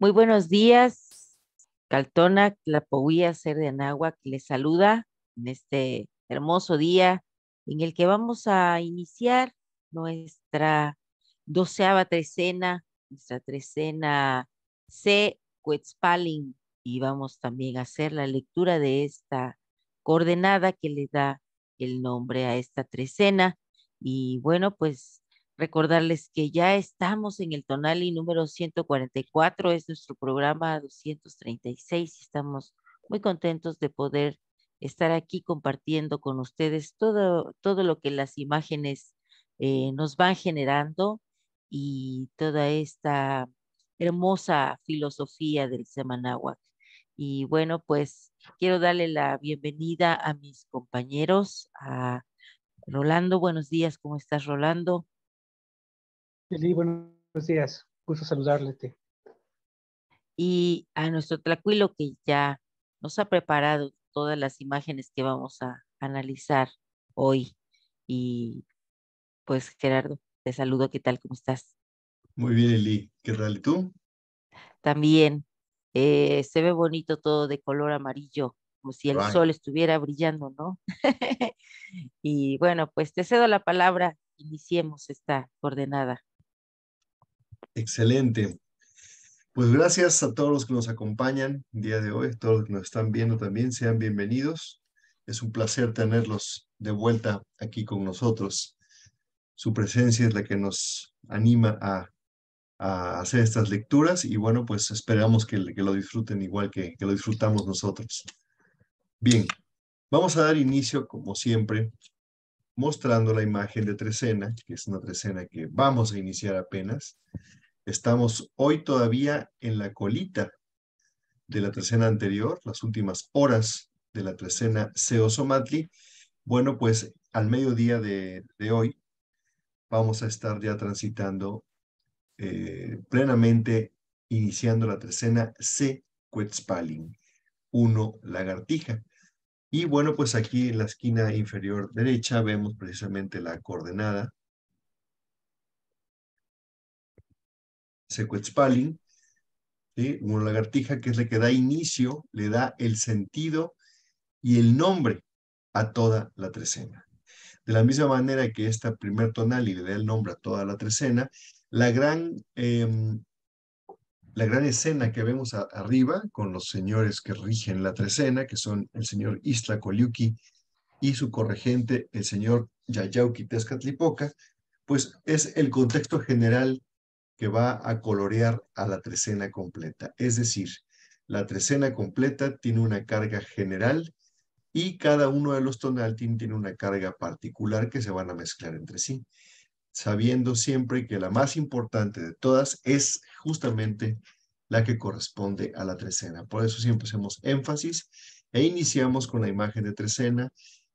Muy buenos días, Caltona, La de que les saluda en este hermoso día en el que vamos a iniciar nuestra doceava trecena, nuestra trecena C, Quetzpalin, y vamos también a hacer la lectura de esta coordenada que le da el nombre a esta trecena. Y bueno, pues Recordarles que ya estamos en el Tonali número 144, es nuestro programa 236 y estamos muy contentos de poder estar aquí compartiendo con ustedes todo, todo lo que las imágenes eh, nos van generando y toda esta hermosa filosofía del Semanáhuac. Y bueno, pues quiero darle la bienvenida a mis compañeros, a Rolando. Buenos días, ¿cómo estás, Rolando? Eli, buenos días. Gusto saludarte. Y a nuestro tranquilo que ya nos ha preparado todas las imágenes que vamos a analizar hoy. Y pues Gerardo, te saludo. ¿Qué tal? ¿Cómo estás? Muy bien, Eli. ¿Qué tal? tú? También. Eh, se ve bonito todo de color amarillo, como si el sol estuviera brillando, ¿no? y bueno, pues te cedo la palabra. Iniciemos esta coordenada. Excelente. Pues gracias a todos los que nos acompañan día de hoy, todos los que nos están viendo también, sean bienvenidos. Es un placer tenerlos de vuelta aquí con nosotros. Su presencia es la que nos anima a, a hacer estas lecturas y bueno, pues esperamos que, que lo disfruten igual que, que lo disfrutamos nosotros. Bien, vamos a dar inicio, como siempre, mostrando la imagen de trecena, que es una trecena que vamos a iniciar apenas. Estamos hoy todavía en la colita de la trecena anterior, las últimas horas de la trecena Seosomatli. Bueno, pues al mediodía de, hoy vamos a estar ya transitando eh, plenamente, iniciando la trecena C. Quetzpaling, 1 lagartija. Y bueno, pues aquí en la esquina inferior derecha vemos precisamente la coordenada Sequetzpalin, una lagartija que es la que da inicio, le da el sentido y el nombre a toda la trecena. De la misma manera que esta primer tonal y le da el nombre a toda la trecena, la gran, em, la gran escena que vemos arriba con los señores que rigen la trecena, que son el señor Isla Koliuki y su corregente, el señor Yayauki Tezcatlipoca, pues es el contexto general que va a colorear a la trecena completa. Es decir, la trecena completa tiene una carga general y cada uno de los tonaltin tiene una carga particular que se van a mezclar entre sí, sabiendo siempre que la más importante de todas es justamente la que corresponde a la trecena. Por eso siempre hacemos énfasis e iniciamos con la imagen de trecena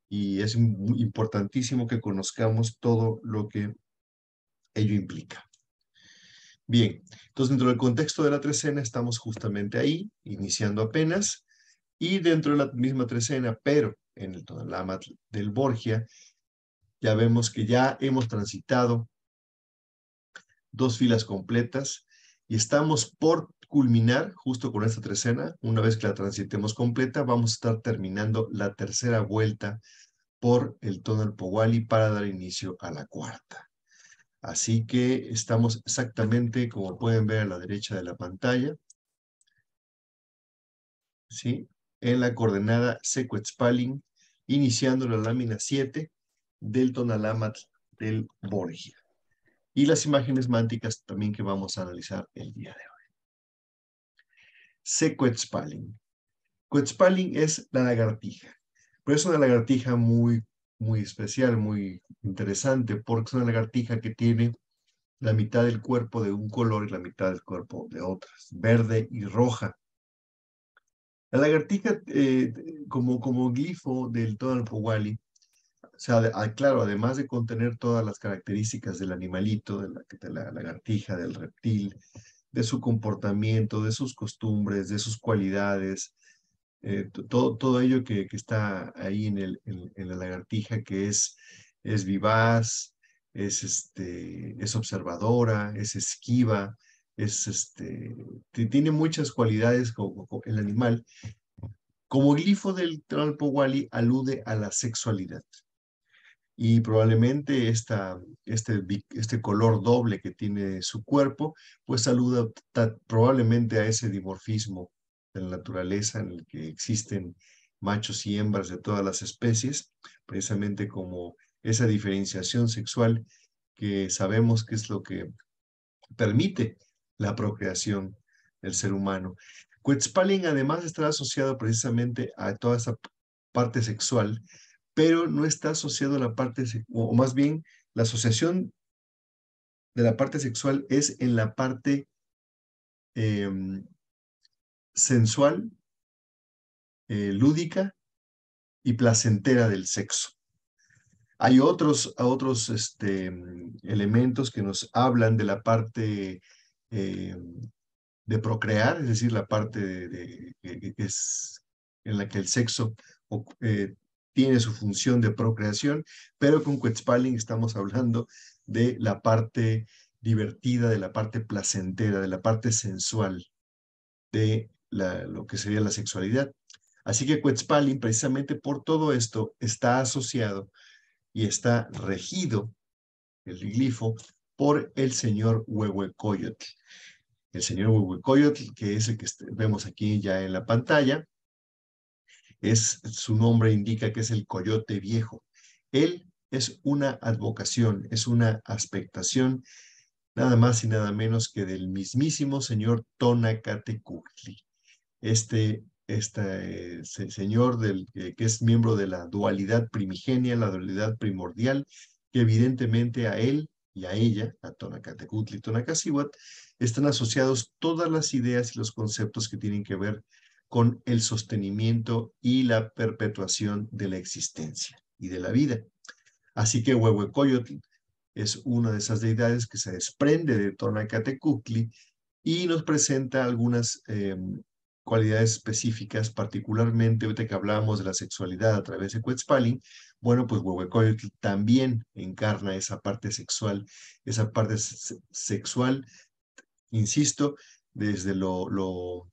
y es importantísimo que conozcamos todo lo que ello implica. Bien, entonces dentro del contexto de la trecena estamos justamente ahí, iniciando apenas, y dentro de la misma trecena, pero en el tono del Borgia, ya vemos que ya hemos transitado dos filas completas y estamos por culminar justo con esta trecena. Una vez que la transitemos completa, vamos a estar terminando la tercera vuelta por el Tonal Powali para dar inicio a la cuarta. Así que estamos exactamente como pueden ver a la derecha de la pantalla, ¿sí? en la coordenada Sequetspaling, iniciando la lámina 7 del tonalámat del Borgia. Y las imágenes mánticas también que vamos a analizar el día de hoy. Sequetspaling. Quetzpaling es la lagartija, pero es una lagartija muy muy especial, muy interesante, porque es una lagartija que tiene la mitad del cuerpo de un color y la mitad del cuerpo de otras, verde y roja. La lagartija, eh, como, como glifo del tonalpohualli, o sea, ah, claro, además de contener todas las características del animalito, de la lagartija, del reptil, de su comportamiento, de sus costumbres, de sus cualidades, eh, todo, todo ello que, está ahí en, el, en, la lagartija, que es, es vivaz, es, este, es observadora, es esquiva, es este, tiene muchas cualidades como, el animal. Como glifo del tralpo alude a la sexualidad. Y probablemente esta, este, este color doble que tiene su cuerpo, pues aluda probablemente a ese dimorfismo en la naturaleza en el que existen machos y hembras de todas las especies, precisamente como esa diferenciación sexual que sabemos que es lo que permite la procreación del ser humano. Quetzpalin además está asociado precisamente a toda esa parte sexual, pero no está asociado a la parte, o más bien la asociación de la parte sexual es en la parte em, sensual, eh, lúdica y placentera del sexo. Hay otros, otros este, elementos que nos hablan de la parte eh, de procrear, es decir, la parte es en la que el sexo eh, tiene su función de procreación, pero con Quetzpaling estamos hablando de la parte divertida, de la parte placentera, de la parte sensual de lo que sería la sexualidad. Así que Cuetzpalin, precisamente por todo esto, está asociado y está regido el glifo por el señor Huehuecoyotl. El señor Huehuecoyotl, que es el que vemos aquí ya en la pantalla, es, su nombre indica que es el coyote viejo. Él es una advocación, es una aspectación, nada más y nada menos que del mismísimo señor Tonacatecuhtli este, este, señor del, eh, que, es miembro de la dualidad primigenia, la dualidad primordial, que evidentemente a él y a ella, a Tonacatecutli y están asociados todas las ideas y los conceptos que tienen que ver con el sostenimiento y la perpetuación de la existencia y de la vida. Así que Huehuecoyotl es una de esas deidades que se desprende de Tonacatecutli y nos presenta algunas em, cualidades específicas, particularmente ahorita que hablábamos de la sexualidad a través de Quetzpalin, bueno, pues Huehuecoyotl también encarna esa parte sexual, esa parte sexual, insisto, desde lo, lo,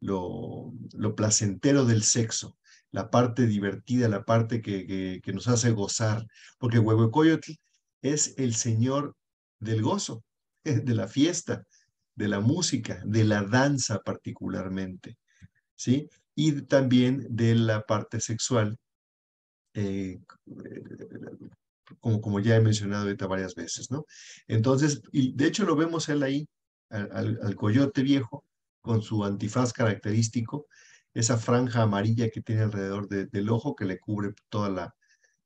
lo, lo, placentero del sexo, la parte divertida, la parte que, que, nos hace gozar, porque Huehuecoyotl es el señor del gozo, de la fiesta, de la música, de la danza particularmente, ¿sí? Y también de la parte sexual, eh, como, como ya he mencionado ahorita varias veces, ¿no? Entonces, de hecho lo vemos él ahí, al, coyote viejo, con su antifaz característico, esa franja amarilla que tiene alrededor del ojo que le cubre toda la,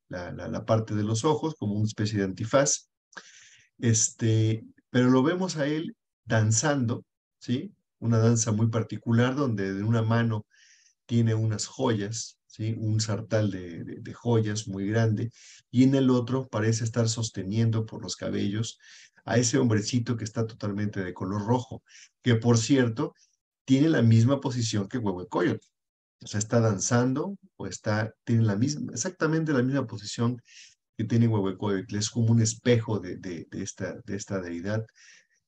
la, parte de los ojos, como una especie de antifaz. Este, pero lo vemos a él danzando, ¿sí? Una danza muy particular donde de una mano tiene unas joyas, ¿sí? Un sartal de, joyas muy grande y en el otro parece estar sosteniendo por los cabellos a ese hombrecito que está totalmente de color rojo, que por cierto tiene la misma posición que Huehuecoyotl. O sea, está danzando o está, tiene la misma, exactamente la misma posición que tiene Huehuecoyotl. Es como un espejo de, de, esta, de esta deidad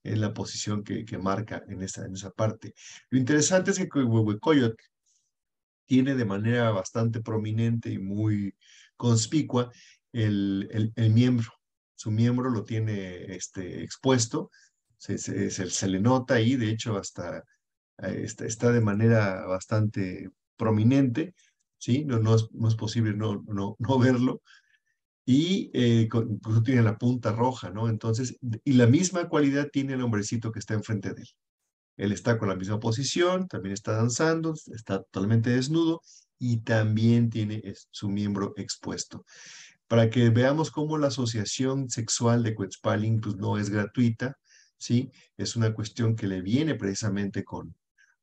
en la posición que, marca en esa, en esa parte. Lo interesante es que Huehuecoyotl tiene de manera bastante prominente y muy conspicua el, el, miembro. Su miembro lo tiene este, expuesto, se, se, le nota ahí, de hecho, hasta eh, está, está de manera bastante prominente, ¿sí? No, no, es, posible no, no verlo, y eh, pues, tiene la punta roja, ¿no? Entonces, y la misma cualidad tiene el hombrecito que está enfrente de él. Él está con la misma posición, también está danzando, está totalmente desnudo y también tiene su miembro expuesto. Para que veamos cómo la asociación sexual de Quetzpaling, pues, no es gratuita, ¿sí? Es una cuestión que le viene precisamente con,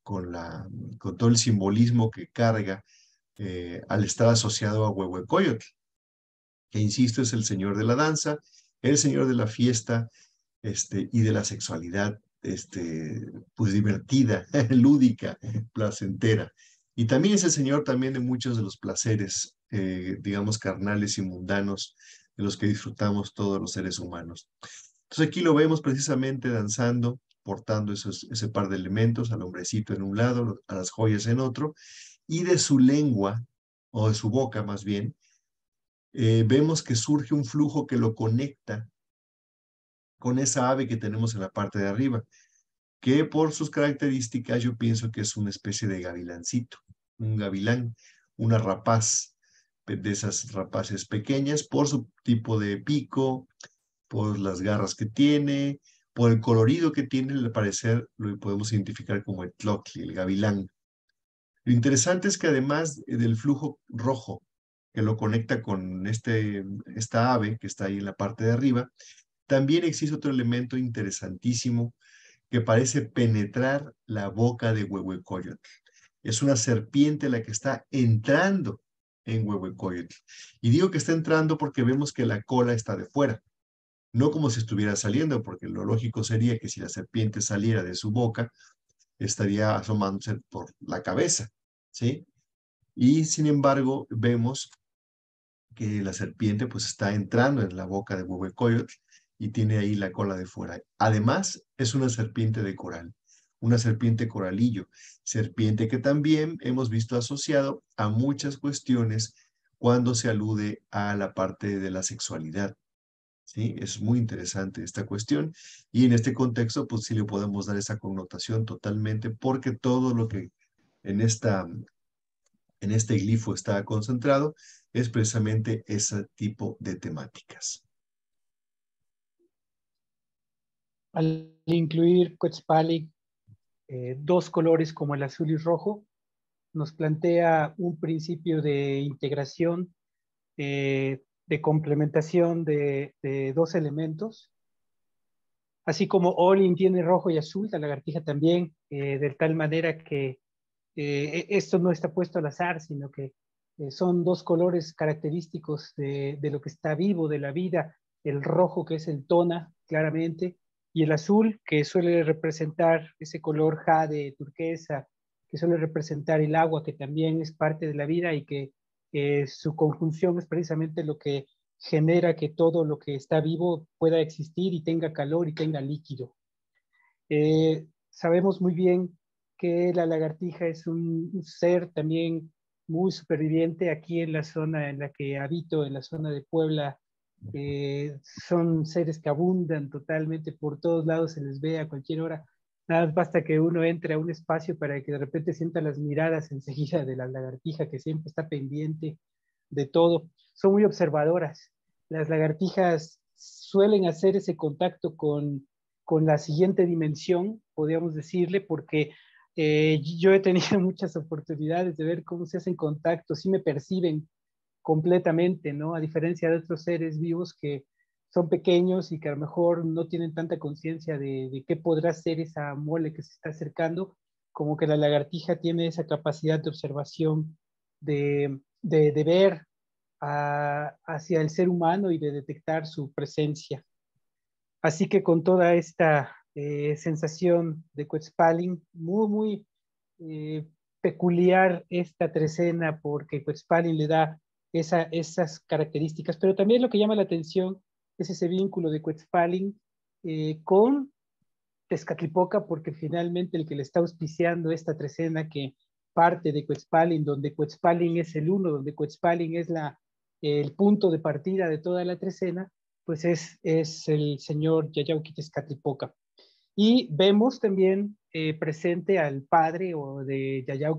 con, la, con todo el simbolismo que carga eh, al estar asociado a Huehuecoyotl, que insisto es el señor de la danza, el señor de la fiesta este, y de la sexualidad este, pues divertida, lúdica, placentera. Y también es el señor también de muchos de los placeres, eh, digamos, carnales y mundanos de los que disfrutamos todos los seres humanos. Entonces aquí lo vemos precisamente danzando, portando esos, ese par de elementos, al hombrecito en un lado, a las joyas en otro, y de su lengua, o de su boca más bien, eh, vemos que surge un flujo que lo conecta con esa ave que tenemos en la parte de arriba, que por sus características yo pienso que es una especie de gavilancito, un gavilán, una rapaz, de esas rapaces pequeñas, por su tipo de pico, por las garras que tiene, por el colorido que tiene, al parecer lo podemos identificar como el tlocli, el gavilán. Lo interesante es que además eh, del flujo rojo que lo conecta con este, esta ave que está ahí en la parte de arriba, también existe otro elemento interesantísimo que parece penetrar la boca de Huehuecoyotl. Es una serpiente la que está entrando en Huehuecoyotl. Y digo que está entrando porque vemos que la cola está de fuera, no como si estuviera saliendo, porque lo lógico sería que si la serpiente saliera de su boca, estaría asomándose por la cabeza, ¿sí? Y sin embargo, vemos que la serpiente pues está entrando en la boca de Huehuecoyotl y tiene ahí la cola de fuera. Además, es una serpiente de coral, una serpiente coralillo, serpiente que también hemos visto asociado a muchas cuestiones cuando se alude a la parte de la sexualidad. ¿Sí? Es muy interesante esta cuestión y en este contexto pues sí le podemos dar esa connotación totalmente porque todo lo que en, esta, en este glifo está concentrado es precisamente ese tipo de temáticas. Al incluir Coetzpali eh, dos colores como el azul y rojo, nos plantea un principio de integración, eh, de complementación de, dos elementos así como Olin tiene rojo y azul, la lagartija también, eh, de tal manera que e-, esto no está puesto al azar, sino que eh, son dos colores característicos de, lo que está vivo, de la vida, el rojo que es el tona, claramente, y el azul que suele representar ese color jade, turquesa, que suele representar el agua, que también es parte de la vida y que eh, su conjunción es precisamente lo que genera que todo lo que está vivo pueda existir y tenga calor y tenga líquido. Eh, sabemos muy bien que la lagartija es un ser también muy superviviente aquí en la zona en la que habito, en la zona de Puebla. Eh, son seres que abundan totalmente por todos lados, se les ve a cualquier hora. Nada más basta que uno entre a un espacio para que de repente sienta las miradas enseguida de la lagartija que siempre está pendiente de todo. Son muy observadoras. Las lagartijas suelen hacer ese contacto con, con la siguiente dimensión, podríamos decirle, porque eh, yo he tenido muchas oportunidades de ver cómo se hacen contactos y me perciben completamente, ¿no? A diferencia de otros seres vivos que son pequeños y que a lo mejor no tienen tanta conciencia de, de, qué podrá ser esa mole que se está acercando, como que la lagartija tiene esa capacidad de observación, de, de, ver hacia el ser humano y de detectar su presencia. Así que con toda esta eh, sensación de Quetzpaling muy, muy eh, peculiar esta trecena porque Quetzpaling le da esa, esas características, pero también lo que llama la atención es ese vínculo de Quetzpaling eh, con Tezcatlipoca, porque finalmente el que le está auspiciando esta trecena que parte de Quetzpaling donde Quetzpaling es el uno, donde Quetzpaling es la, el punto de partida de toda la trecena, pues es, es el señor Yayauqui Tezcatlipoca. Y vemos también eh, presente al padre o de Yayao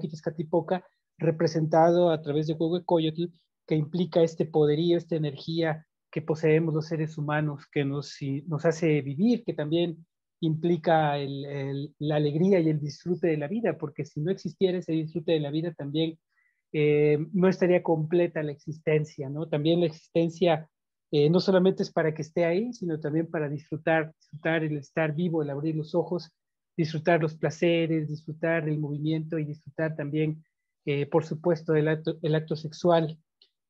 representado a través de Coyotl, que implica este poderío, esta energía que poseemos los seres humanos, que nos, nos hace vivir, que también implica la alegría y el disfrute de la vida, porque si no existiera ese disfrute de la vida también eh, no estaría completa la existencia, ¿no? También la existencia eh, no solamente es para que esté ahí, sino también para disfrutar, disfrutar el estar vivo, el abrir los ojos, disfrutar los placeres, disfrutar el movimiento y disfrutar también, eh, por supuesto, el acto, sexual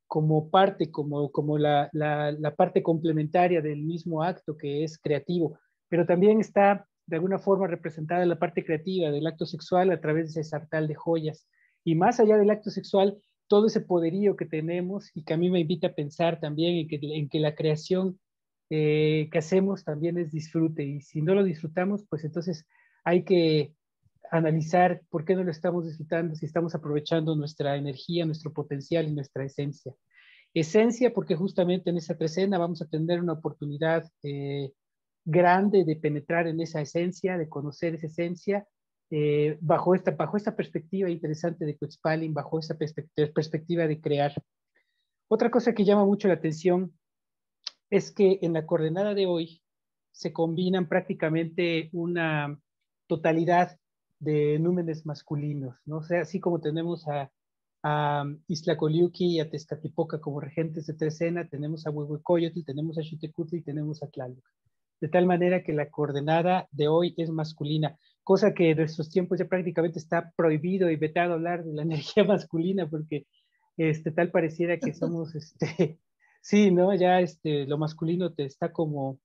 como parte, como, como la, la, la, parte complementaria del mismo acto que es creativo, pero también está de alguna forma representada la parte creativa del acto sexual a través de ese sartal de joyas. Y más allá del acto sexual, todo ese poderío que tenemos y que a mí me invita a pensar también en que, la creación eh, que hacemos también es disfrute y si no lo disfrutamos, pues entonces hay que analizar por qué no lo estamos disfrutando, si estamos aprovechando nuestra energía, nuestro potencial y nuestra esencia. Esencia porque justamente en esa trecena vamos a tener una oportunidad eh, grande de penetrar en esa esencia, de conocer esa esencia eh, bajo, esta, bajo esta perspectiva interesante de Quetzpalin, bajo esta perspectiva, de crear. Otra cosa que llama mucho la atención es que en la coordenada de hoy se combinan prácticamente una totalidad de númenes masculinos, ¿no? sea, así como tenemos a, a Isla Coliuqui y a Tezcatlipoca como regentes de Tresena, tenemos a Huehuecoyotl, tenemos a Xutecutli y tenemos a Tlaloc. De tal manera que la coordenada de hoy es masculina cosa que en nuestros tiempos ya prácticamente está prohibido y vetado hablar de la energía masculina, porque este, tal pareciera que somos, este, sí, ¿no? Ya este, lo masculino te está como,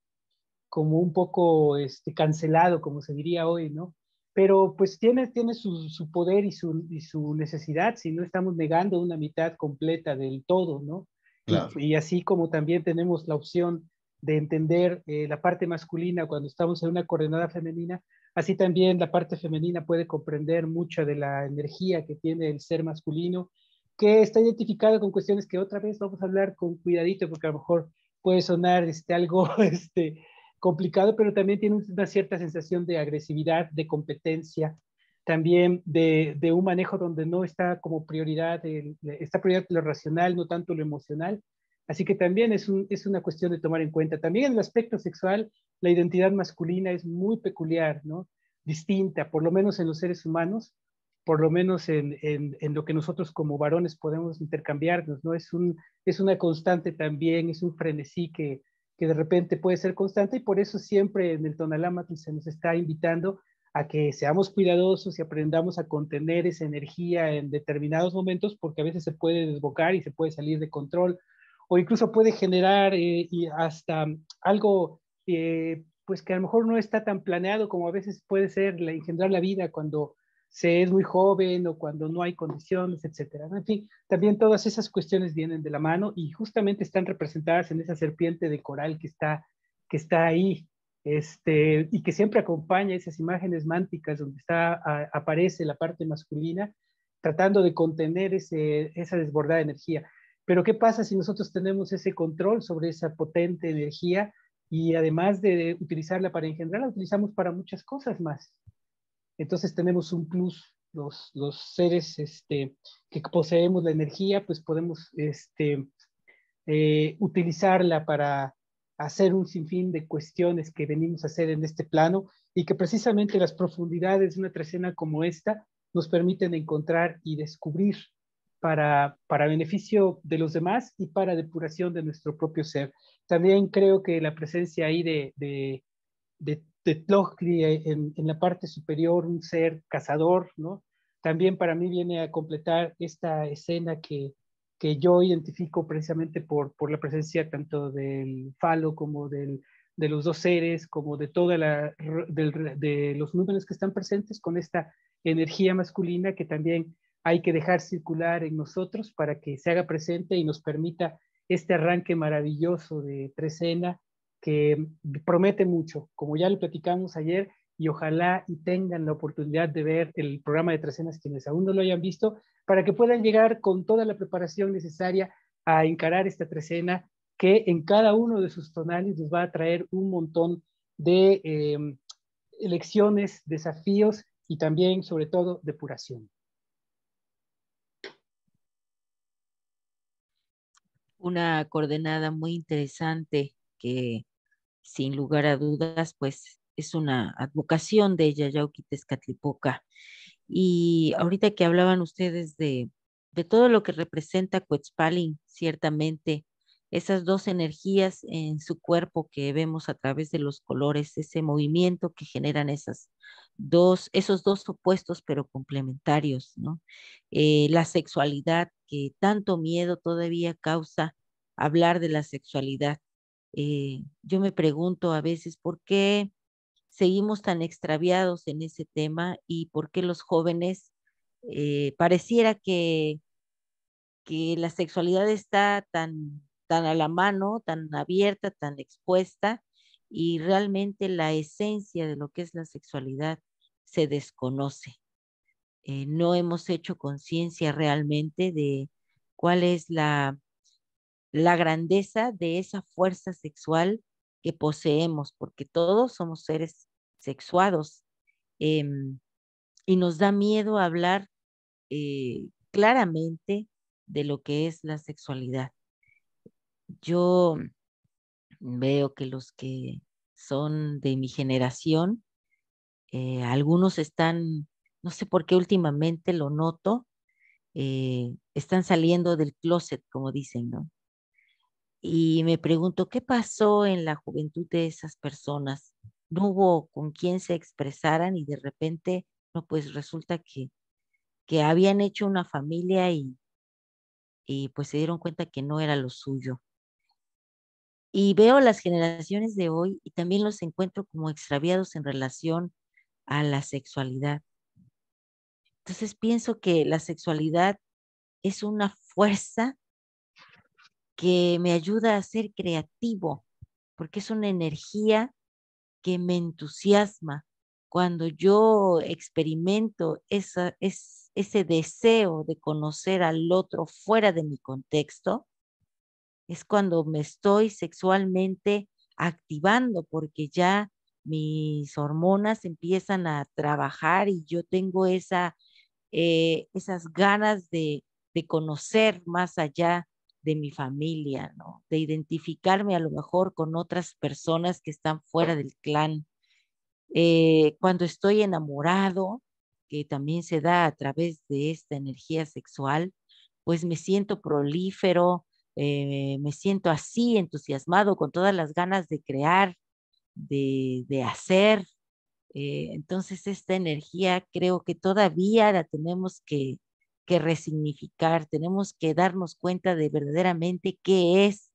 como un poco este, cancelado, como se diría hoy, ¿no? Pero pues tiene, tiene su, poder y su, y su necesidad, si no estamos negando una mitad completa del todo, ¿no? Y, así como también tenemos la opción de entender eh, la parte masculina cuando estamos en una coordenada femenina, Así también la parte femenina puede comprender mucha de la energía que tiene el ser masculino, que está identificado con cuestiones que otra vez vamos a hablar con cuidadito, porque a lo mejor puede sonar este, algo este, complicado, pero también tiene una cierta sensación de agresividad, de competencia, también de, un manejo donde no está como prioridad, el, está prioridad lo racional, no tanto lo emocional, Así que también es, una cuestión de tomar en cuenta. También en el aspecto sexual, la identidad masculina es muy peculiar, ¿no? Distinta, por lo menos en los seres humanos, por lo menos en, lo que nosotros como varones podemos intercambiarnos, ¿no? Es, un, es una constante también, es un frenesí que, que de repente puede ser constante y por eso siempre en el Tonalámatl se nos está invitando a que seamos cuidadosos y aprendamos a contener esa energía en determinados momentos porque a veces se puede desbocar y se puede salir de control o incluso puede generar eh, hasta algo eh, pues que a lo mejor no está tan planeado como a veces puede ser la, engendrar la vida cuando se es muy joven o cuando no hay condiciones, etcétera. En fin, también todas esas cuestiones vienen de la mano y justamente están representadas en esa serpiente de coral que está, que está ahí este, y que siempre acompaña esas imágenes mánticas donde está, aparece la parte masculina tratando de contener esa desbordada energía. Pero ¿qué pasa si nosotros tenemos ese control sobre esa potente energía y además de utilizarla para engendrarla, la utilizamos para muchas cosas más? Entonces tenemos un plus, los, seres este, que poseemos la energía, pues podemos este, eh, utilizarla para hacer un sinfín de cuestiones que venimos a hacer en este plano y que precisamente las profundidades de una trecena como esta nos permiten encontrar y descubrir para, para beneficio de los demás y para depuración de nuestro propio ser. También creo que la presencia ahí de, de, de, en, en, la parte superior, un ser cazador, ¿no? También para mí viene a completar esta escena que, que yo identifico precisamente por, por la presencia tanto del falo como del, de los dos seres, como de toda la, de los números que están presentes con esta energía masculina que también hay que dejar circular en nosotros para que se haga presente y nos permita este arranque maravilloso de Trecena que promete mucho, como ya lo platicamos ayer, y ojalá y tengan la oportunidad de ver el programa de Trecenas quienes aún no lo hayan visto, para que puedan llegar con toda la preparación necesaria a encarar esta Trecena que en cada uno de sus tonales nos va a traer un montón de eh, elecciones, desafíos y también, sobre todo, depuración. una coordenada muy interesante que sin lugar a dudas, pues es una advocación de Yayauquitescatlipoca Y ahorita que hablaban ustedes de, de todo lo que representa Coetzpalin, ciertamente esas dos energías en su cuerpo que vemos a través de los colores, ese movimiento que generan esas dos, esos dos opuestos pero complementarios, ¿no? Eh, la sexualidad que tanto miedo todavía causa hablar de la sexualidad. Eh, yo me pregunto a veces por qué seguimos tan extraviados en ese tema y por qué los jóvenes eh, pareciera que, que la sexualidad está tan tan a la mano, tan abierta, tan expuesta, y realmente la esencia de lo que es la sexualidad se desconoce. Eh, no hemos hecho conciencia realmente de cuál es la, la grandeza de esa fuerza sexual que poseemos, porque todos somos seres sexuados. Em, y nos da miedo hablar eh, claramente de lo que es la sexualidad yo veo que los que son de mi generación, eh, algunos están, no sé por qué últimamente lo noto, eh, están saliendo del closet, como dicen, ¿no? Y me pregunto, ¿qué pasó en la juventud de esas personas? No hubo con quién se expresaran y de repente, no, pues resulta que, que habían hecho una familia y, y pues se dieron cuenta que no era lo suyo. Y veo las generaciones de hoy y también los encuentro como extraviados en relación a la sexualidad. Entonces pienso que la sexualidad es una fuerza que me ayuda a ser creativo, porque es una energía que me entusiasma. Cuando yo experimento esa, es, ese deseo de conocer al otro fuera de mi contexto, es cuando me estoy sexualmente activando porque ya mis hormonas empiezan a trabajar y yo tengo esa, eh, esas ganas de, conocer más allá de mi familia, ¿no? De identificarme a lo mejor con otras personas que están fuera del clan. Eh, cuando estoy enamorado, que también se da a través de esta energía sexual, pues me siento prolífero, eh, me siento así, entusiasmado, con todas las ganas de crear, de, hacer. Eh, entonces, esta energía creo que todavía la tenemos que, resignificar, tenemos que darnos cuenta de verdaderamente qué es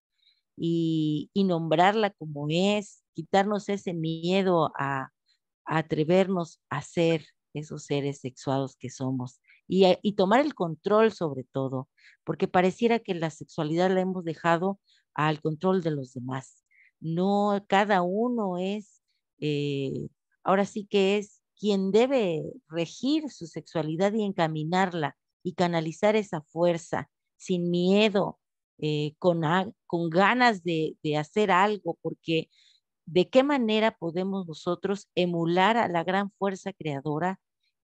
y, nombrarla como es, quitarnos ese miedo a, a atrevernos a ser esos seres sexuados que somos. Eh, y, tomar el control sobre todo, porque pareciera que la sexualidad la hemos dejado al control de los demás. No, cada uno es, eh, ahora sí que es quien debe regir su sexualidad y encaminarla y canalizar esa fuerza sin miedo, eh, con, con, ganas de, hacer algo, porque de qué manera podemos nosotros emular a la gran fuerza creadora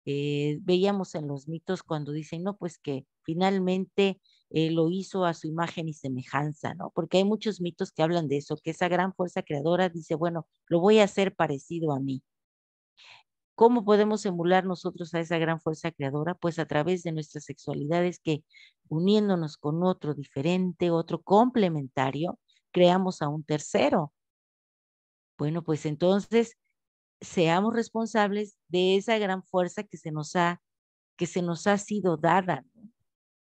eh, veíamos en los mitos cuando dicen, no, pues que finalmente eh, lo hizo a su imagen y semejanza, ¿no? Porque hay muchos mitos que hablan de eso, que esa gran fuerza creadora dice, bueno, lo voy a hacer parecido a mí. ¿Cómo podemos emular nosotros a esa gran fuerza creadora? Pues a través de nuestras sexualidades que uniéndonos con otro diferente, otro complementario, creamos a un tercero. Bueno, pues entonces seamos responsables de esa gran fuerza que se nos ha, que se nos ha sido dada.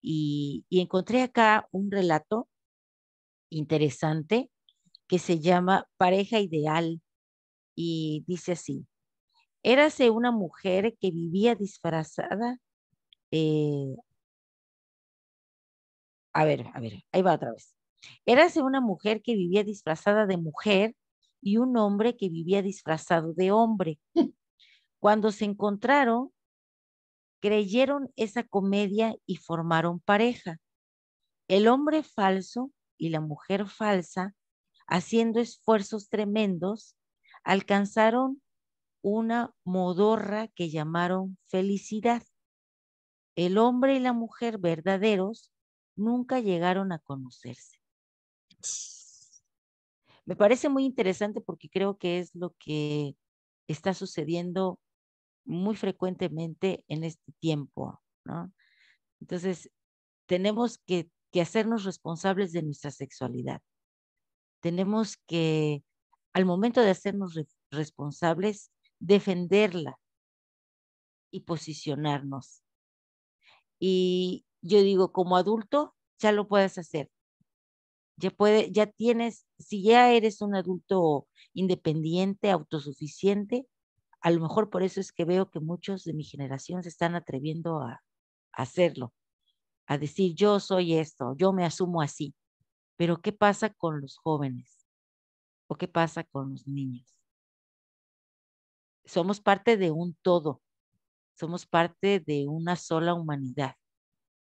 Y, encontré acá un relato interesante que se llama Pareja Ideal y dice así, érase una mujer que vivía disfrazada. a ver, a ver, ahí va otra vez. Érase una mujer que vivía disfrazada de mujer y un hombre que vivía disfrazado de hombre. Cuando se encontraron, creyeron esa comedia y formaron pareja. El hombre falso y la mujer falsa, haciendo esfuerzos tremendos, alcanzaron una modorra que llamaron felicidad. El hombre y la mujer verdaderos nunca llegaron a conocerse. Me parece muy interesante porque creo que es lo que está sucediendo muy frecuentemente en este tiempo, ¿no? Entonces, tenemos que, hacernos responsables de nuestra sexualidad. Tenemos que, al momento de hacernos responsables, defenderla y posicionarnos. Y yo digo, como adulto, ya lo puedes hacer, ya puede, ya tienes, si ya eres un adulto independiente, autosuficiente, a lo mejor por eso es que veo que muchos de mi generación se están atreviendo a hacerlo, a decir yo soy esto, yo me asumo así. Pero ¿qué pasa con los jóvenes? ¿O qué pasa con los niños? Somos parte de un todo, somos parte de una sola humanidad.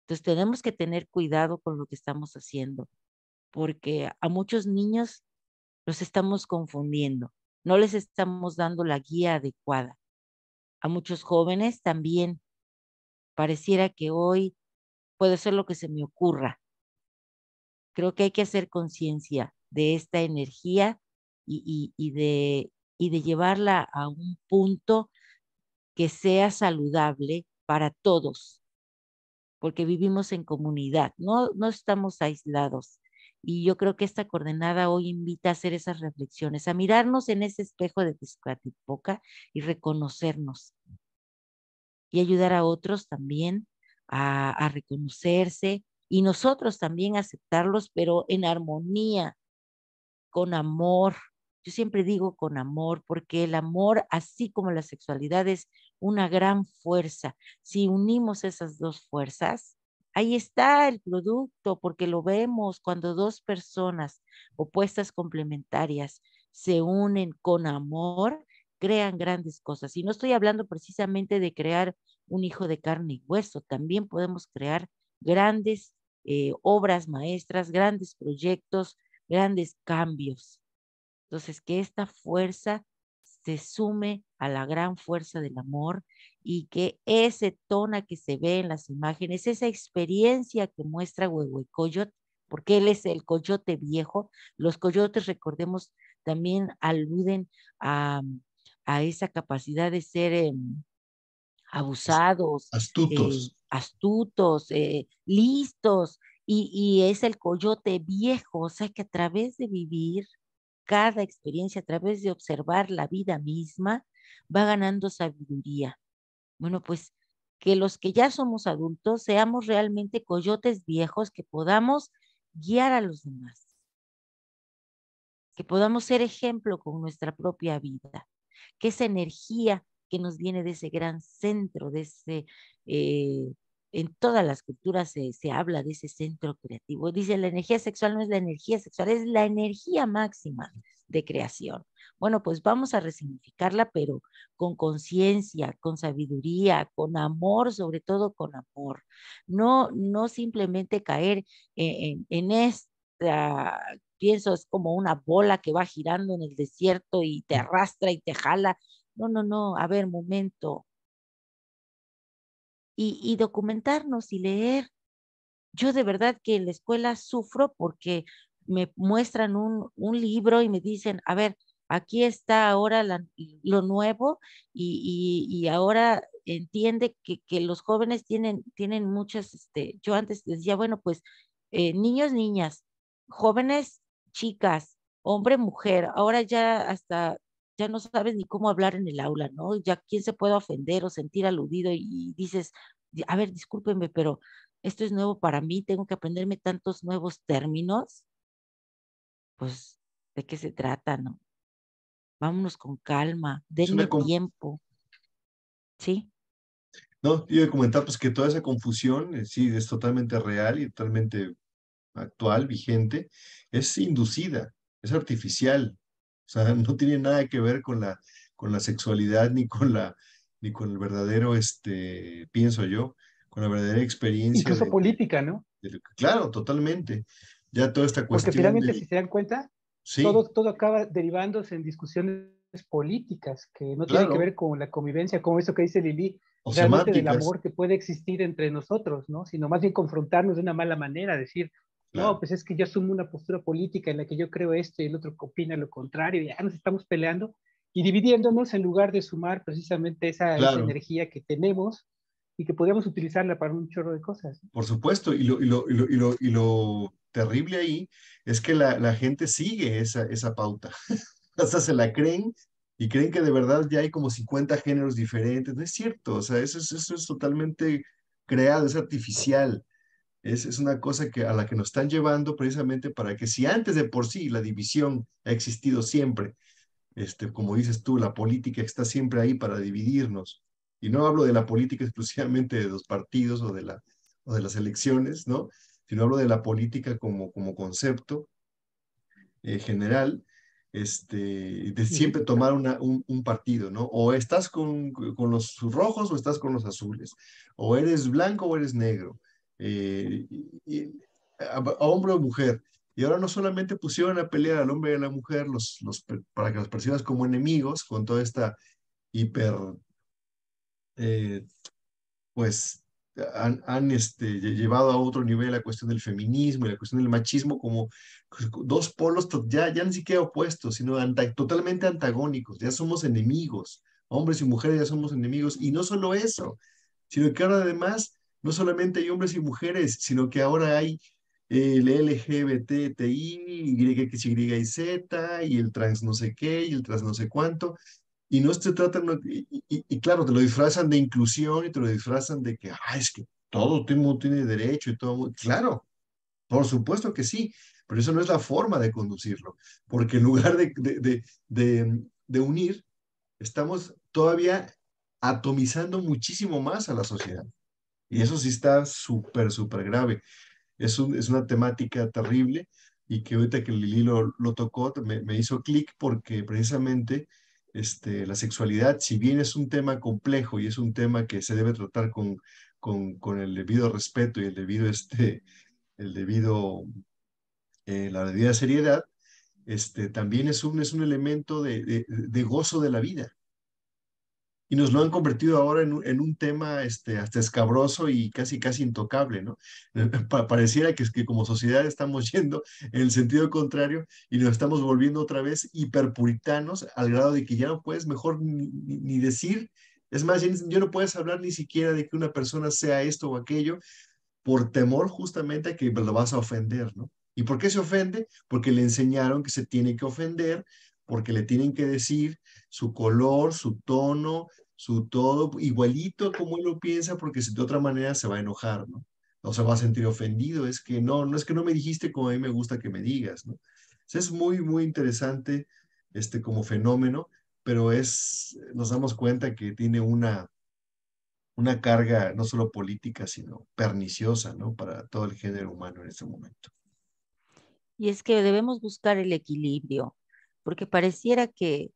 Entonces tenemos que tener cuidado con lo que estamos haciendo porque a muchos niños los estamos confundiendo, no les estamos dando la guía adecuada. A muchos jóvenes también pareciera que hoy puede ser lo que se me ocurra. Creo que hay que hacer conciencia de esta energía y, de, y de llevarla a un punto que sea saludable para todos, porque vivimos en comunidad, no, no estamos aislados. Y yo creo que esta coordenada hoy invita a hacer esas reflexiones, a mirarnos en ese espejo de Tezcatlipoca y reconocernos. Y ayudar a otros también a, a reconocerse y nosotros también aceptarlos, pero en armonía, con amor, yo siempre digo con amor, porque el amor, así como la sexualidad, es una gran fuerza. Si unimos esas dos fuerzas, Ahí está el producto porque lo vemos cuando dos personas opuestas complementarias se unen con amor, crean grandes cosas. Y no estoy hablando precisamente de crear un hijo de carne y hueso, también podemos crear grandes eh, obras maestras, grandes proyectos, grandes cambios. Entonces, que esta fuerza se sume a la gran fuerza del amor y que ese tona que se ve en las imágenes, esa experiencia que muestra Coyote porque él es el coyote viejo, los coyotes, recordemos, también aluden a, esa capacidad de ser em, abusados, astutos, eh, astutos eh, listos, y, y, es el coyote viejo, o sea que a través de vivir cada experiencia, a través de observar la vida misma, va ganando sabiduría. Bueno, pues que los que ya somos adultos seamos realmente coyotes viejos, que podamos guiar a los demás, que podamos ser ejemplo con nuestra propia vida, que esa energía que nos viene de ese gran centro, de ese, eh, en todas las culturas se, se habla de ese centro creativo. Dice, la energía sexual no es la energía sexual, es la energía máxima de creación. Bueno, pues vamos a resignificarla, pero con conciencia, con sabiduría, con amor, sobre todo con amor. No, no simplemente caer e-, en, en, esta, pienso, es como una bola que va girando en el desierto y te arrastra y te jala. No, no, no, a ver, momento. Y, documentarnos y leer. Yo de verdad que en la escuela sufro porque me muestran un, un, libro y me dicen, a ver, aquí está ahora lo nuevo y, ahora entiende que, que, los jóvenes tienen, tienen muchas, este, yo antes decía, bueno, pues eh, niños, niñas, jóvenes, chicas, hombre, mujer, ahora ya hasta ya no sabes ni cómo hablar en el aula, ¿no? Ya quién se puede ofender o sentir aludido y, dices, a ver, discúlpenme, pero esto es nuevo para mí, tengo que aprenderme tantos nuevos términos. Pues, ¿de qué se trata, no? vámonos con calma, denle tiempo. ¿Sí? No, iba a comentar pues que toda esa confusión, eh, sí, es totalmente real y totalmente actual, vigente, es inducida, es artificial. O sea, no tiene nada que ver con la, con la sexualidad ni con la ni con el verdadero, este, pienso yo, con la verdadera experiencia. Incluso política, ¿no? claro, totalmente. Ya toda esta cuestión. Porque finalmente, si se dan cuenta, todo, todo acaba derivándose en discusiones políticas que no tienen que ver con la convivencia, como eso que dice Lili, realmente del amor que puede existir entre nosotros, ¿no? Sino más bien confrontarnos de una mala manera, decir, no, pues es que yo asumo una postura política en la que yo creo esto y el otro opina lo contrario, y ya nos estamos peleando y dividiéndonos en lugar de sumar precisamente esa energía que tenemos y que podríamos utilizarla para un chorro de cosas. Por supuesto, y lo, y lo, terrible ahí es que la, gente sigue esa, esa pauta. Hasta se la creen y creen que de verdad ya hay como 50 géneros diferentes. No es cierto, o sea, eso, es totalmente creado, es artificial. Es, una cosa que, a la que nos están llevando precisamente para que si antes de por sí la división ha existido siempre, este, como dices tú, la política está siempre ahí para dividirnos, y no hablo de la política exclusivamente de los partidos o de, la, o de las elecciones, ¿no? sino hablo de la política como, como concepto eh, general, este, de siempre tomar un, un, partido, ¿no? O estás con, con, los rojos o estás con los azules, o eres blanco o eres negro, eh, y, hombre o mujer. Y ahora no solamente pusieron a pelear al hombre y a la mujer los, los, para que los percibas como enemigos con toda esta hiper eh, pues han, este, llevado a otro nivel la cuestión del feminismo y la cuestión del machismo como pues, dos polos ya, ya ni siquiera opuestos, sino totalmente antagónicos, ya somos enemigos, hombres y mujeres ya somos enemigos, y no solo eso, sino que ahora además no solamente hay hombres y mujeres, sino que ahora hay el LGBTI, Y, Y, Z, y el trans no sé qué, y el trans no sé cuánto, y no se trata, y, claro, te lo disfrazan de inclusión y te lo disfrazan de que, ah, es que todo el mundo tiene derecho y todo. Claro, por supuesto que sí, pero eso no es la forma de conducirlo, porque en lugar de, de, de, de unir, estamos todavía atomizando muchísimo más a la sociedad. Y eso sí está súper, súper grave. Es, un, es una temática terrible y que ahorita que Lili lo, lo tocó me, me hizo clic porque precisamente este, la sexualidad, si bien es un tema complejo y es un tema que se debe tratar con, con, el debido respeto y el debido, este, el debido, eh, la debida seriedad, este, también es un, es un elemento de, gozo de la vida y nos lo han convertido ahora en, en un tema este, hasta escabroso y casi, casi intocable, ¿no? Eh, pareciera que, que como sociedad estamos yendo en el sentido contrario y nos estamos volviendo otra vez hiperpuritanos al grado de que ya no puedes mejor ni, decir, es más, yo no puedes hablar ni siquiera de que una persona sea esto o aquello por temor justamente a que lo vas a ofender, ¿no? ¿Y por qué se ofende? Porque le enseñaron que se tiene que ofender, porque le tienen que decir su color, su tono, su todo, igualito como él lo piensa, porque si de otra manera se va a enojar, ¿no? O se va a sentir ofendido, es que no, no es que no me dijiste como a mí me gusta que me digas, ¿no? es muy, muy interesante este como fenómeno, pero es, nos damos cuenta que tiene una, una carga no solo política, sino perniciosa, ¿no? Para todo el género humano en este momento. Y es que debemos buscar el equilibrio, porque pareciera que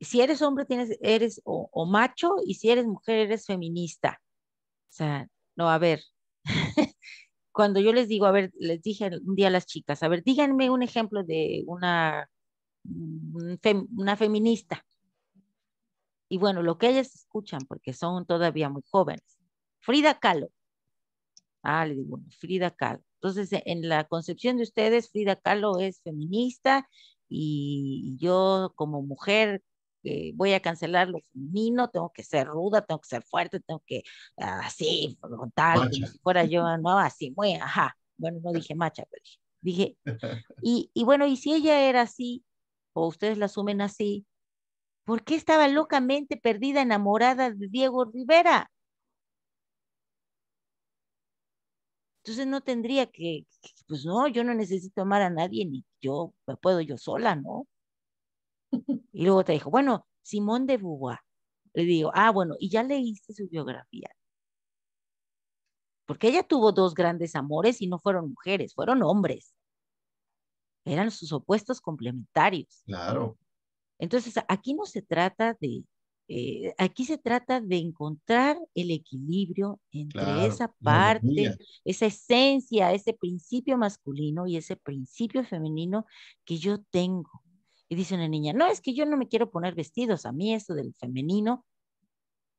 si eres hombre tienes, eres o, macho y si eres mujer eres feminista. O sea, no, a ver. Cuando yo les digo, a ver, les dije un día a las chicas, a ver, díganme un ejemplo de una, mm, una feminista. Y bueno, lo que ellas escuchan, porque son todavía muy jóvenes. Frida Kahlo. Ah, le digo, Frida Kahlo. Entonces, en la concepción de ustedes, Frida Kahlo es feminista y yo como mujer eh, voy a cancelar lo femenino, tengo que ser ruda, tengo que ser fuerte, tengo que ah, así, tal si fuera yo, no, así, muy, ajá. Bueno, no dije macha, dije, y, y bueno, y si ella era así, o ustedes la asumen así, ¿por qué estaba locamente perdida, enamorada de Diego Rivera? Entonces no tendría que, pues no, yo no necesito amar a nadie, ni yo me puedo yo sola, ¿no? Y luego te dijo, bueno, Simón de Beauvoir. Le digo, ah, bueno, y ya leíste su biografía. Porque ella tuvo dos grandes amores y no fueron mujeres, fueron hombres. Eran sus opuestos complementarios. Claro. Entonces, aquí no se trata de, eh, aquí se trata de encontrar el equilibrio entre esa parte, esa esencia, ese principio masculino y ese principio femenino que yo tengo. Y dice una niña, no, es que yo no me quiero poner vestidos, a mí eso del femenino.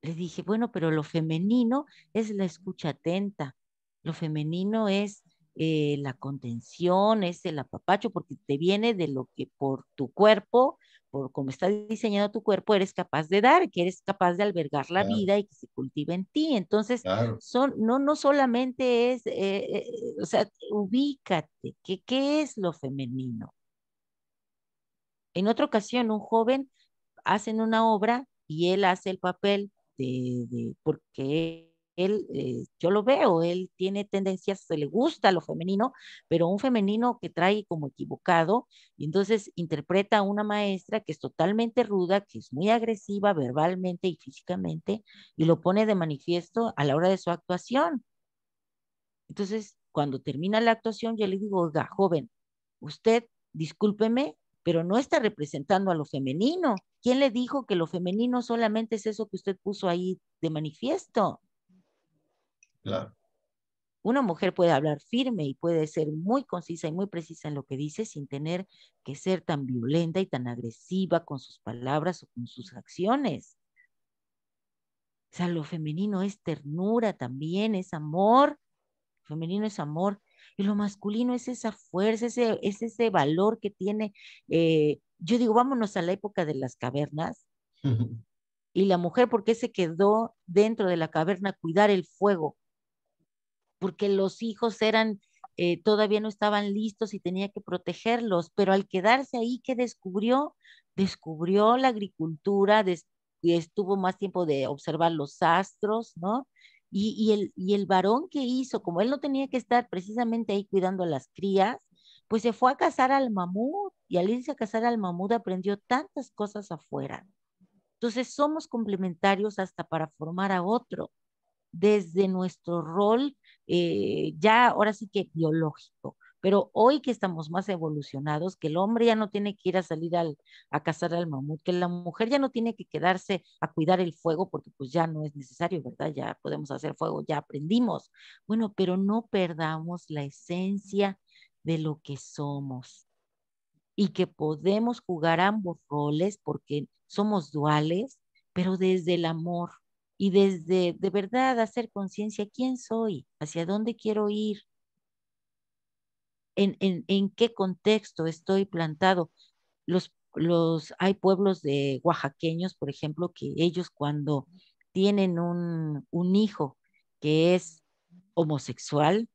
Le dije, bueno, pero lo femenino es la escucha atenta, lo femenino es eh, la contención, es el apapacho, porque te viene de lo que por tu cuerpo por cómo está diseñado tu cuerpo, eres capaz de dar, que eres capaz de albergar la vida y que se cultive en ti. Entonces, son, no, no solamente es, eh, eh, o sea, ubícate, que, ¿qué es lo femenino? En otra ocasión, un joven hace una obra y él hace el papel de, de porque él, eh, yo lo veo, él tiene tendencias, se le gusta lo femenino, pero un femenino que trae como equivocado, y entonces interpreta a una maestra que es totalmente ruda, que es muy agresiva verbalmente y físicamente, y lo pone de manifiesto a la hora de su actuación. Entonces, cuando termina la actuación, yo le digo, oiga, joven, usted, discúlpeme, pero no está representando a lo femenino. ¿Quién le dijo que lo femenino solamente es eso que usted puso ahí de manifiesto? Claro. Una mujer puede hablar firme y puede ser muy concisa y muy precisa en lo que dice sin tener que ser tan violenta y tan agresiva con sus palabras o con sus acciones. O sea, lo femenino es ternura también, es amor. Lo femenino es amor. Y lo masculino es esa fuerza, ese, es ese valor que tiene. Eh, yo digo, vámonos a la época de las cavernas. Y la mujer, ¿por qué se quedó dentro de la caverna cuidar el fuego? porque los hijos eran, eh, todavía no estaban listos y tenía que protegerlos, pero al quedarse ahí, ¿qué descubrió? Descubrió la agricultura, estuvo más tiempo de observar los astros, ¿no? Y, el, y el varón que hizo, como él no tenía que estar precisamente ahí cuidando a las crías, pues se fue a cazar al mamut y al irse a cazar al mamut aprendió tantas cosas afuera. Entonces somos complementarios hasta para formar a otro desde nuestro rol eh, ya ahora sí que biológico. Pero hoy que estamos más evolucionados, que el hombre ya no tiene que ir a salir al, a cazar al mamut, que la mujer ya no tiene que quedarse a cuidar el fuego porque pues ya no es necesario, ¿verdad? Ya podemos hacer fuego, ya aprendimos. Bueno, pero no perdamos la esencia de lo que somos y que podemos jugar ambos roles porque somos duales, pero desde el amor, y desde de verdad hacer conciencia quién soy, hacia dónde quiero ir, en, en, qué contexto estoy plantado. Los, los, hay pueblos de oaxaqueños, por ejemplo, que ellos cuando tienen un, un hijo que es homosexual,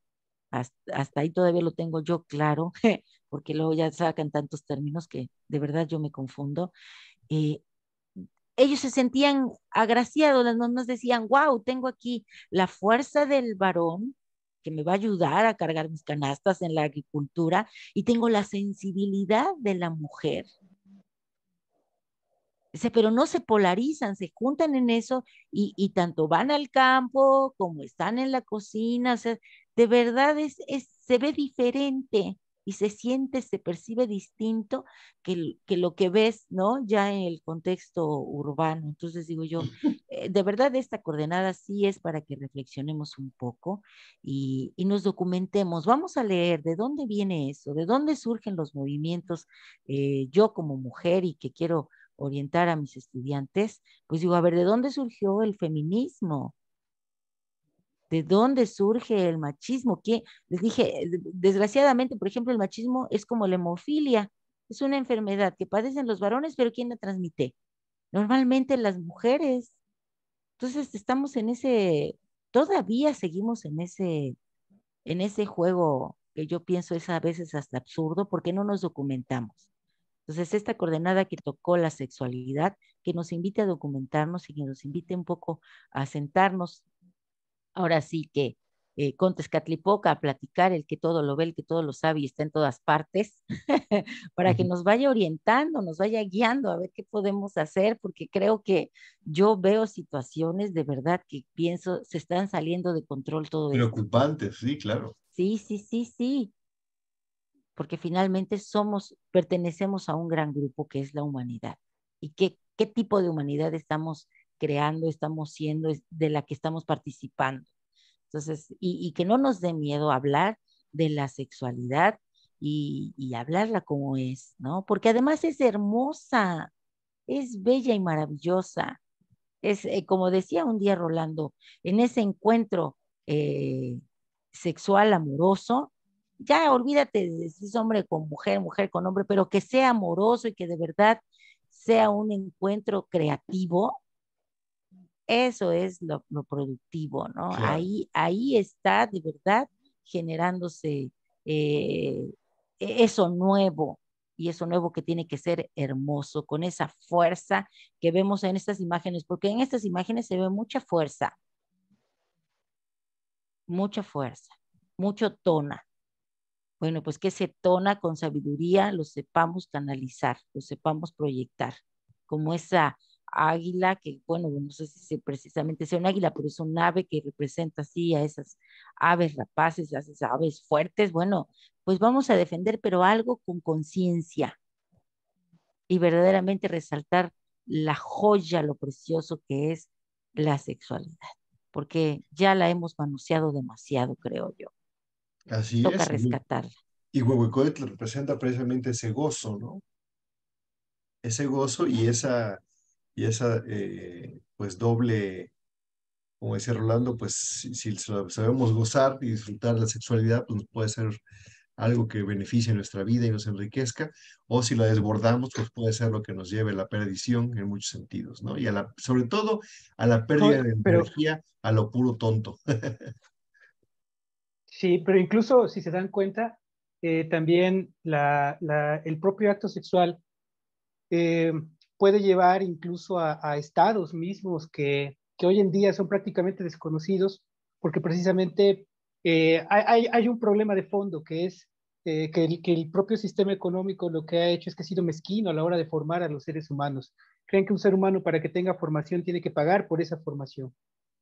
hasta, ahí todavía lo tengo yo claro, porque luego ya sacan tantos términos que de verdad yo me confundo. Eh, ellos se sentían agraciados, las mamás decían, wow, tengo aquí la fuerza del varón que me va a ayudar a cargar mis canastas en la agricultura y tengo la sensibilidad de la mujer. Pero no se polarizan, se juntan en eso y, tanto van al campo como están en la cocina, de verdad se ve diferente y se siente, se percibe distinto que, lo que ves, ¿no? Ya en el contexto urbano. Entonces digo yo, eh, de verdad esta coordenada sí es para que reflexionemos un poco y, nos documentemos. Vamos a leer de dónde viene eso, de dónde surgen los movimientos. Eh, yo como mujer y que quiero orientar a mis estudiantes, pues digo, a ver, ¿de dónde surgió el feminismo? de dónde surge el machismo. que Les dije, eh, desgraciadamente, por ejemplo, el machismo es como la hemofilia, es una enfermedad que padecen los varones, pero ¿quién la transmite? Normalmente las mujeres. Entonces estamos en ese, todavía seguimos en ese, en ese juego que yo pienso es a veces hasta absurdo porque no nos documentamos. Entonces, esta coordenada que tocó la sexualidad, que nos invite a documentarnos y que nos invite un poco a sentarnos ahora sí que eh, con a platicar, el que todo lo ve, el que todo lo sabe y está en todas partes, para que nos vaya orientando, nos vaya guiando a ver qué podemos hacer, porque creo que yo veo situaciones de verdad que pienso se están saliendo de control todo Preocupantes, sí, claro. Sí, sí, sí, sí. Porque finalmente somos, pertenecemos a un gran grupo que es la humanidad. ¿Y qué, qué tipo de humanidad estamos creando, estamos siendo, de la que estamos participando. Entonces, y, que no nos dé miedo hablar de la sexualidad y, hablarla como es, ¿no? Porque además es hermosa, es bella y maravillosa. Es, eh, como decía un día Rolando, en ese encuentro eh, sexual amoroso, ya olvídate de si hombre con mujer, mujer con hombre, pero que sea amoroso y que de verdad sea un encuentro creativo, eso es lo, productivo, ¿no? Ahí, ahí está de verdad generándose eh, e-, eso nuevo y eso nuevo que tiene que ser hermoso, con esa fuerza que vemos en estas imágenes, porque en estas imágenes se ve mucha fuerza, mucha fuerza, mucho tona. Bueno, pues que ese tona con sabiduría lo sepamos canalizar, lo sepamos proyectar, como esa águila, que bueno, no sé si precisamente sea un águila, pero es un ave que representa así a esas aves rapaces, a esas aves fuertes, bueno, pues vamos a defender, pero algo con conciencia y verdaderamente resaltar la joya, lo precioso que es la sexualidad, porque ya la hemos manoseado demasiado, creo yo. Así es. rescatarla. Y Huehuecoet representa precisamente ese gozo, ¿no? Ese gozo y esa y esa eh, pues doble, como decía Rolando, pues si, sabemos gozar y disfrutar la sexualidad, pues puede ser algo que beneficie nuestra vida y nos enriquezca, o si la desbordamos, pues puede ser lo que nos lleve a la perdición en muchos sentidos, ¿no? Y a la, sobre todo a la pérdida de energía, a lo puro tonto. sí, pero incluso si se dan cuenta, eh, también la, la, el propio acto sexual eh, puede llevar incluso a, estados mismos que, hoy en día son prácticamente desconocidos, porque precisamente eh, hay, un problema de fondo que es eh, que, el, que, el, propio sistema económico lo que ha hecho es que ha sido mezquino a la hora de formar a los seres humanos. Creen que un ser humano para que tenga formación tiene que pagar por esa formación.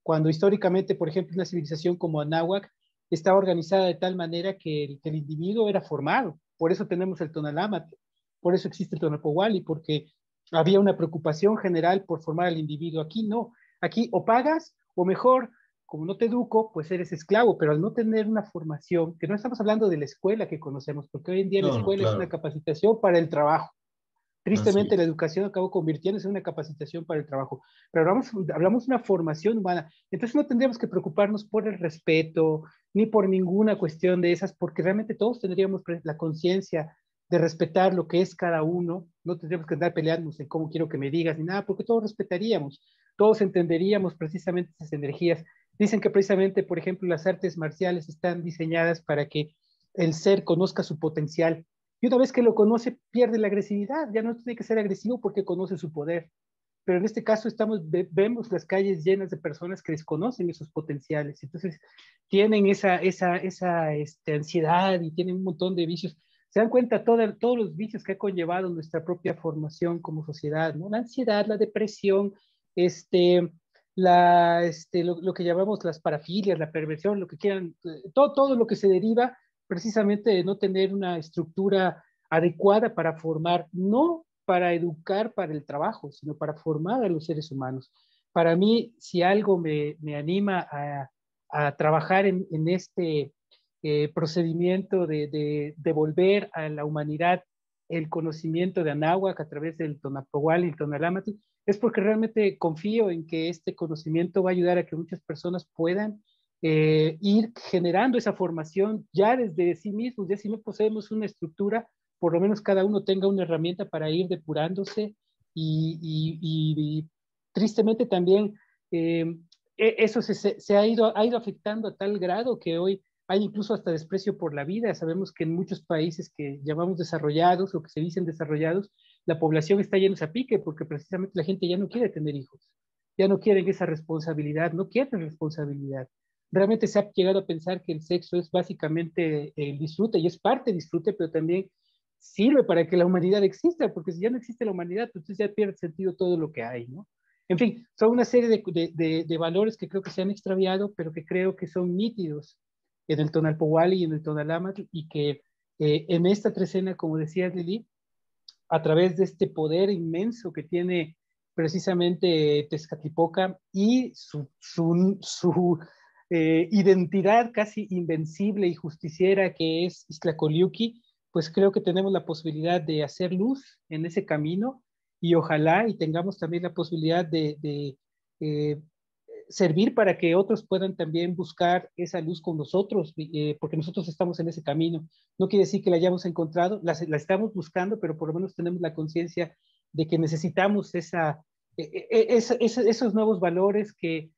Cuando históricamente, por ejemplo, una civilización como Anáhuac estaba organizada de tal manera que el, individuo era formado. Por eso tenemos el Tonalámate, por eso existe el Tonapohuali, porque había una preocupación general por formar al individuo. Aquí no, aquí o pagas o mejor, como no te educo, pues eres esclavo, pero al no tener una formación, que no estamos hablando de la escuela que conocemos, porque hoy en día la escuela es una capacitación para el trabajo. Tristemente, la educación acabó convirtiéndose en una capacitación para el trabajo, pero hablamos, hablamos de una formación humana. Entonces no tendríamos que preocuparnos por el respeto, ni por ninguna cuestión de esas, porque realmente todos tendríamos la conciencia de respetar lo que es cada uno, no tendríamos que andar peleándonos en cómo quiero que me digas ni nada, porque todos respetaríamos, todos entenderíamos precisamente esas energías. Dicen que precisamente, por ejemplo, las artes marciales están diseñadas para que el ser conozca su potencial. Y una vez que lo conoce, pierde la agresividad, ya no tiene que ser agresivo porque conoce su poder. Pero en este caso estamos, vemos las calles llenas de personas que desconocen esos potenciales. Entonces tienen esa, esa, este, ansiedad y tienen un montón de vicios se dan cuenta todos los vicios que ha conllevado nuestra propia formación como sociedad, La ansiedad, la depresión, este, este lo, que llamamos las parafilias, la perversión, lo que quieran, eh, todo, todo lo que se deriva precisamente de no tener una estructura adecuada para formar, no para educar para el trabajo, sino para formar a los seres humanos. Para mí, si algo me, anima a, trabajar en, este, eh, procedimiento de, devolver a la humanidad el conocimiento de Anáhuac a través del tonapowal y el Tonalámatl, es porque realmente confío en que este conocimiento va a ayudar a que muchas personas puedan eh, ir generando esa formación ya desde sí mismos, ya si no poseemos una estructura, por lo menos cada uno tenga una herramienta para ir depurándose y, tristemente también eh, e, eso se, ha ido, ha ido afectando a tal grado que hoy hay incluso hasta desprecio por la vida. Sabemos que en muchos países que llamamos desarrollados o que se dicen desarrollados, la población está llena de pique porque precisamente la gente ya no quiere tener hijos, ya no quieren esa responsabilidad, no quieren responsabilidad. Realmente se ha llegado a pensar que el sexo es básicamente eh, el disfrute y es parte disfrute, pero también sirve para que la humanidad exista, porque si ya no existe la humanidad, pues, entonces ya pierde sentido todo lo que hay, En fin, son una serie de valores que creo que se han extraviado, pero que creo que son nítidos en el Tonalpohuali y en el Tonalamatl, y que eh, en esta trecena, como decía Lili, a través de este poder inmenso que tiene precisamente Tezcatlipoca y su, su, eh, identidad casi invencible y justiciera que es Iztlacoliuqui, pues creo que tenemos la posibilidad de hacer luz en ese camino y ojalá y tengamos también la posibilidad de, eh, servir para que otros puedan también buscar esa luz con nosotros, eh, porque nosotros estamos en ese camino. No quiere decir que la hayamos encontrado, la, estamos buscando, pero por lo menos tenemos la conciencia de que necesitamos esa, e, e, e, esos nuevos valores que,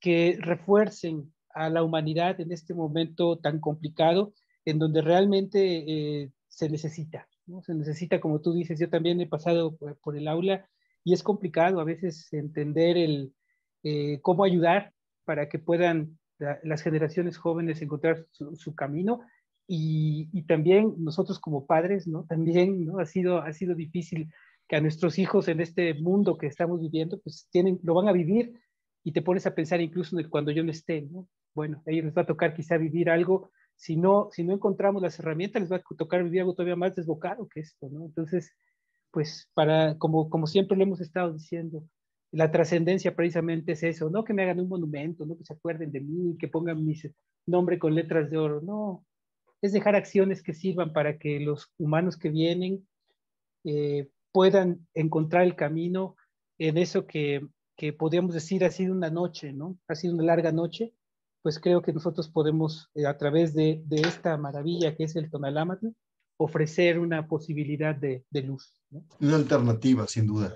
que refuercen a la humanidad en este momento tan complicado, en donde realmente eh, se necesita. ¿no? Se necesita, como tú dices, yo también he pasado por el aula y es complicado a veces entender el, eh, cómo ayudar para que puedan las generaciones jóvenes encontrar su, camino. Y, también nosotros como padres, ¿no? También, ¿no? Ha sido, ha sido difícil que a nuestros hijos en este mundo que estamos viviendo, pues tienen, lo van a vivir y te pones a pensar incluso en cuando yo no esté, ¿no? Bueno, a ellos les va a tocar quizá vivir algo, si no, si no encontramos las herramientas, les va a tocar vivir algo todavía más desbocado que esto, ¿no? Entonces, pues para, como, como siempre lo hemos estado diciendo, la trascendencia precisamente es eso, no que me hagan un monumento, no que se acuerden de mí, que pongan mi nombre con letras de oro, no, es dejar acciones que sirvan para que los humanos que vienen eh, puedan encontrar el camino en eso que, que podríamos decir ha sido una noche, ¿no? Ha sido una larga noche, pues creo que nosotros podemos, eh, a través de, esta maravilla que es el Tonalámatl, ofrecer una posibilidad de, luz. Una alternativa, sin duda.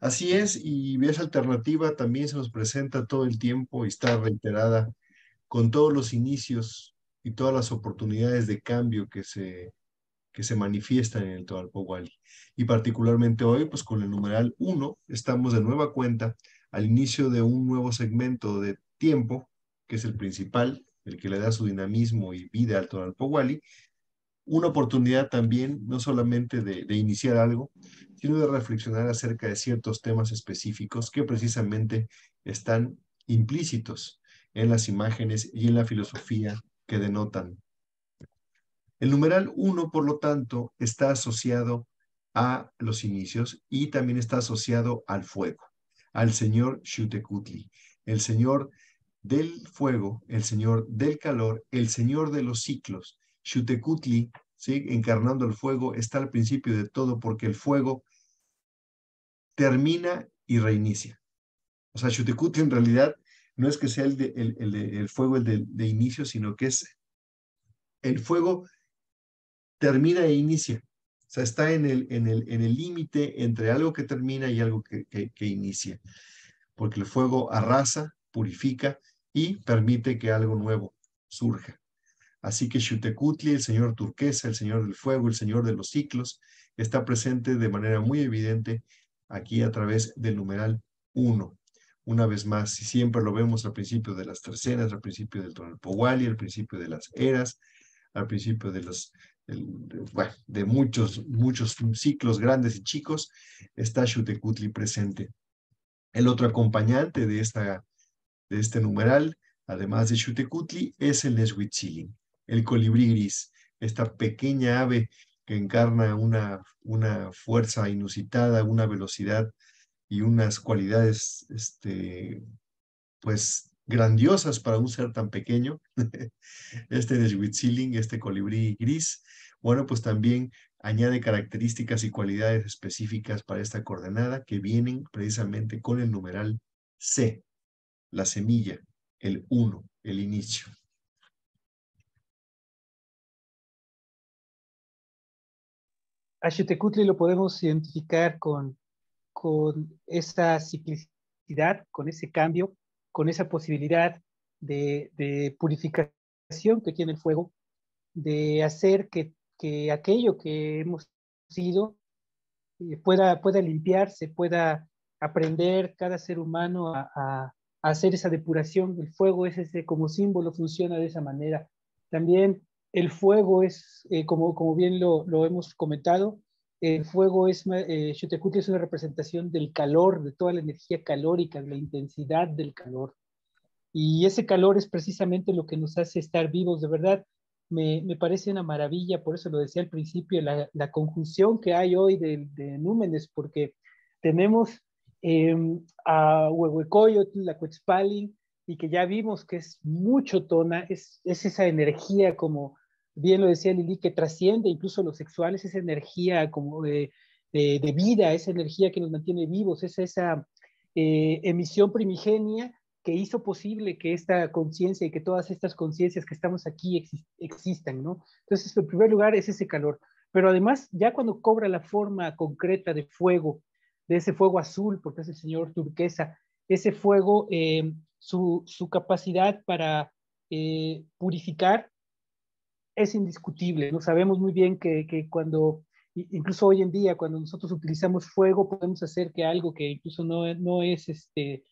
Así es, y esa alternativa también se nos presenta todo el tiempo y está reiterada con todos los inicios y todas las oportunidades de cambio que se, que se manifiestan en el tonalpohualli Y particularmente hoy, pues con el numeral 1, estamos de nueva cuenta al inicio de un nuevo segmento de tiempo, que es el principal, el que le da su dinamismo y vida al tonalpohualli una oportunidad también, no solamente de, iniciar algo, sino de reflexionar acerca de ciertos temas específicos que precisamente están implícitos en las imágenes y en la filosofía que denotan. El numeral 1, por lo tanto, está asociado a los inicios y también está asociado al fuego, al señor Xutecutli, el señor del fuego, el señor del calor, el señor de los ciclos, Xutecutli, ¿sí? encarnando el fuego, está al principio de todo porque el fuego termina y reinicia. O sea, Xutecutli en realidad no es que sea el, fuego el de, inicio, sino que es el fuego termina e inicia. O sea, está en el en el, en el límite entre algo que termina y algo que, inicia. Porque el fuego arrasa, purifica y permite que algo nuevo surja. Así que Xutecutli, el señor turquesa, el señor del fuego, el señor de los ciclos, está presente de manera muy evidente aquí a través del numeral 1. Una vez más, siempre lo vemos al principio de las tercenas, al principio del Tonalpohuali, al principio de las eras, al principio de los, de muchos, muchos ciclos grandes y chicos, está Xutecutli presente. El otro acompañante de, de este numeral, además de Xutecutli, es el Neshuitzilin el colibrí gris, esta pequeña ave que encarna una, una fuerza inusitada, una velocidad y unas cualidades, este, pues, grandiosas para un ser tan pequeño. este Neshuitziling, este colibrí gris, bueno, pues también añade características y cualidades específicas para esta coordenada que vienen precisamente con el numeral C, la semilla, el 1, el inicio. a lo podemos identificar con, con esa ciclicidad, con ese cambio, con esa posibilidad de, purificación que tiene el fuego, de hacer que, aquello que hemos sido eh, pueda, pueda limpiarse, pueda aprender cada ser humano a, a hacer esa depuración. El fuego es ese, como símbolo funciona de esa manera. También el fuego es, eh, como, como bien lo, hemos comentado, el fuego es, eh, es una representación del calor, de toda la energía calórica, de la intensidad del calor. Y ese calor es precisamente lo que nos hace estar vivos, de verdad. Me, me parece una maravilla, por eso lo decía al principio, la, conjunción que hay hoy de, númenes, porque tenemos em, a Huehuecoyotl, la Cuetzpalin y que ya vimos que es mucho tona, es, es, esa energía como bien lo decía Lili, que trasciende incluso los sexuales, esa energía como de, vida, esa energía que nos mantiene vivos, es esa eh, emisión primigenia que hizo posible que esta conciencia y que todas estas conciencias que estamos aquí existan, ¿no? Entonces, en primer lugar, es ese calor. Pero además, ya cuando cobra la forma concreta de fuego, de ese fuego azul, porque es el señor turquesa, ese fuego, eh, su, capacidad para eh, purificar es indiscutible. ¿no? Sabemos muy bien que, cuando, incluso hoy en día, cuando nosotros utilizamos fuego, podemos hacer que algo que incluso no, es este,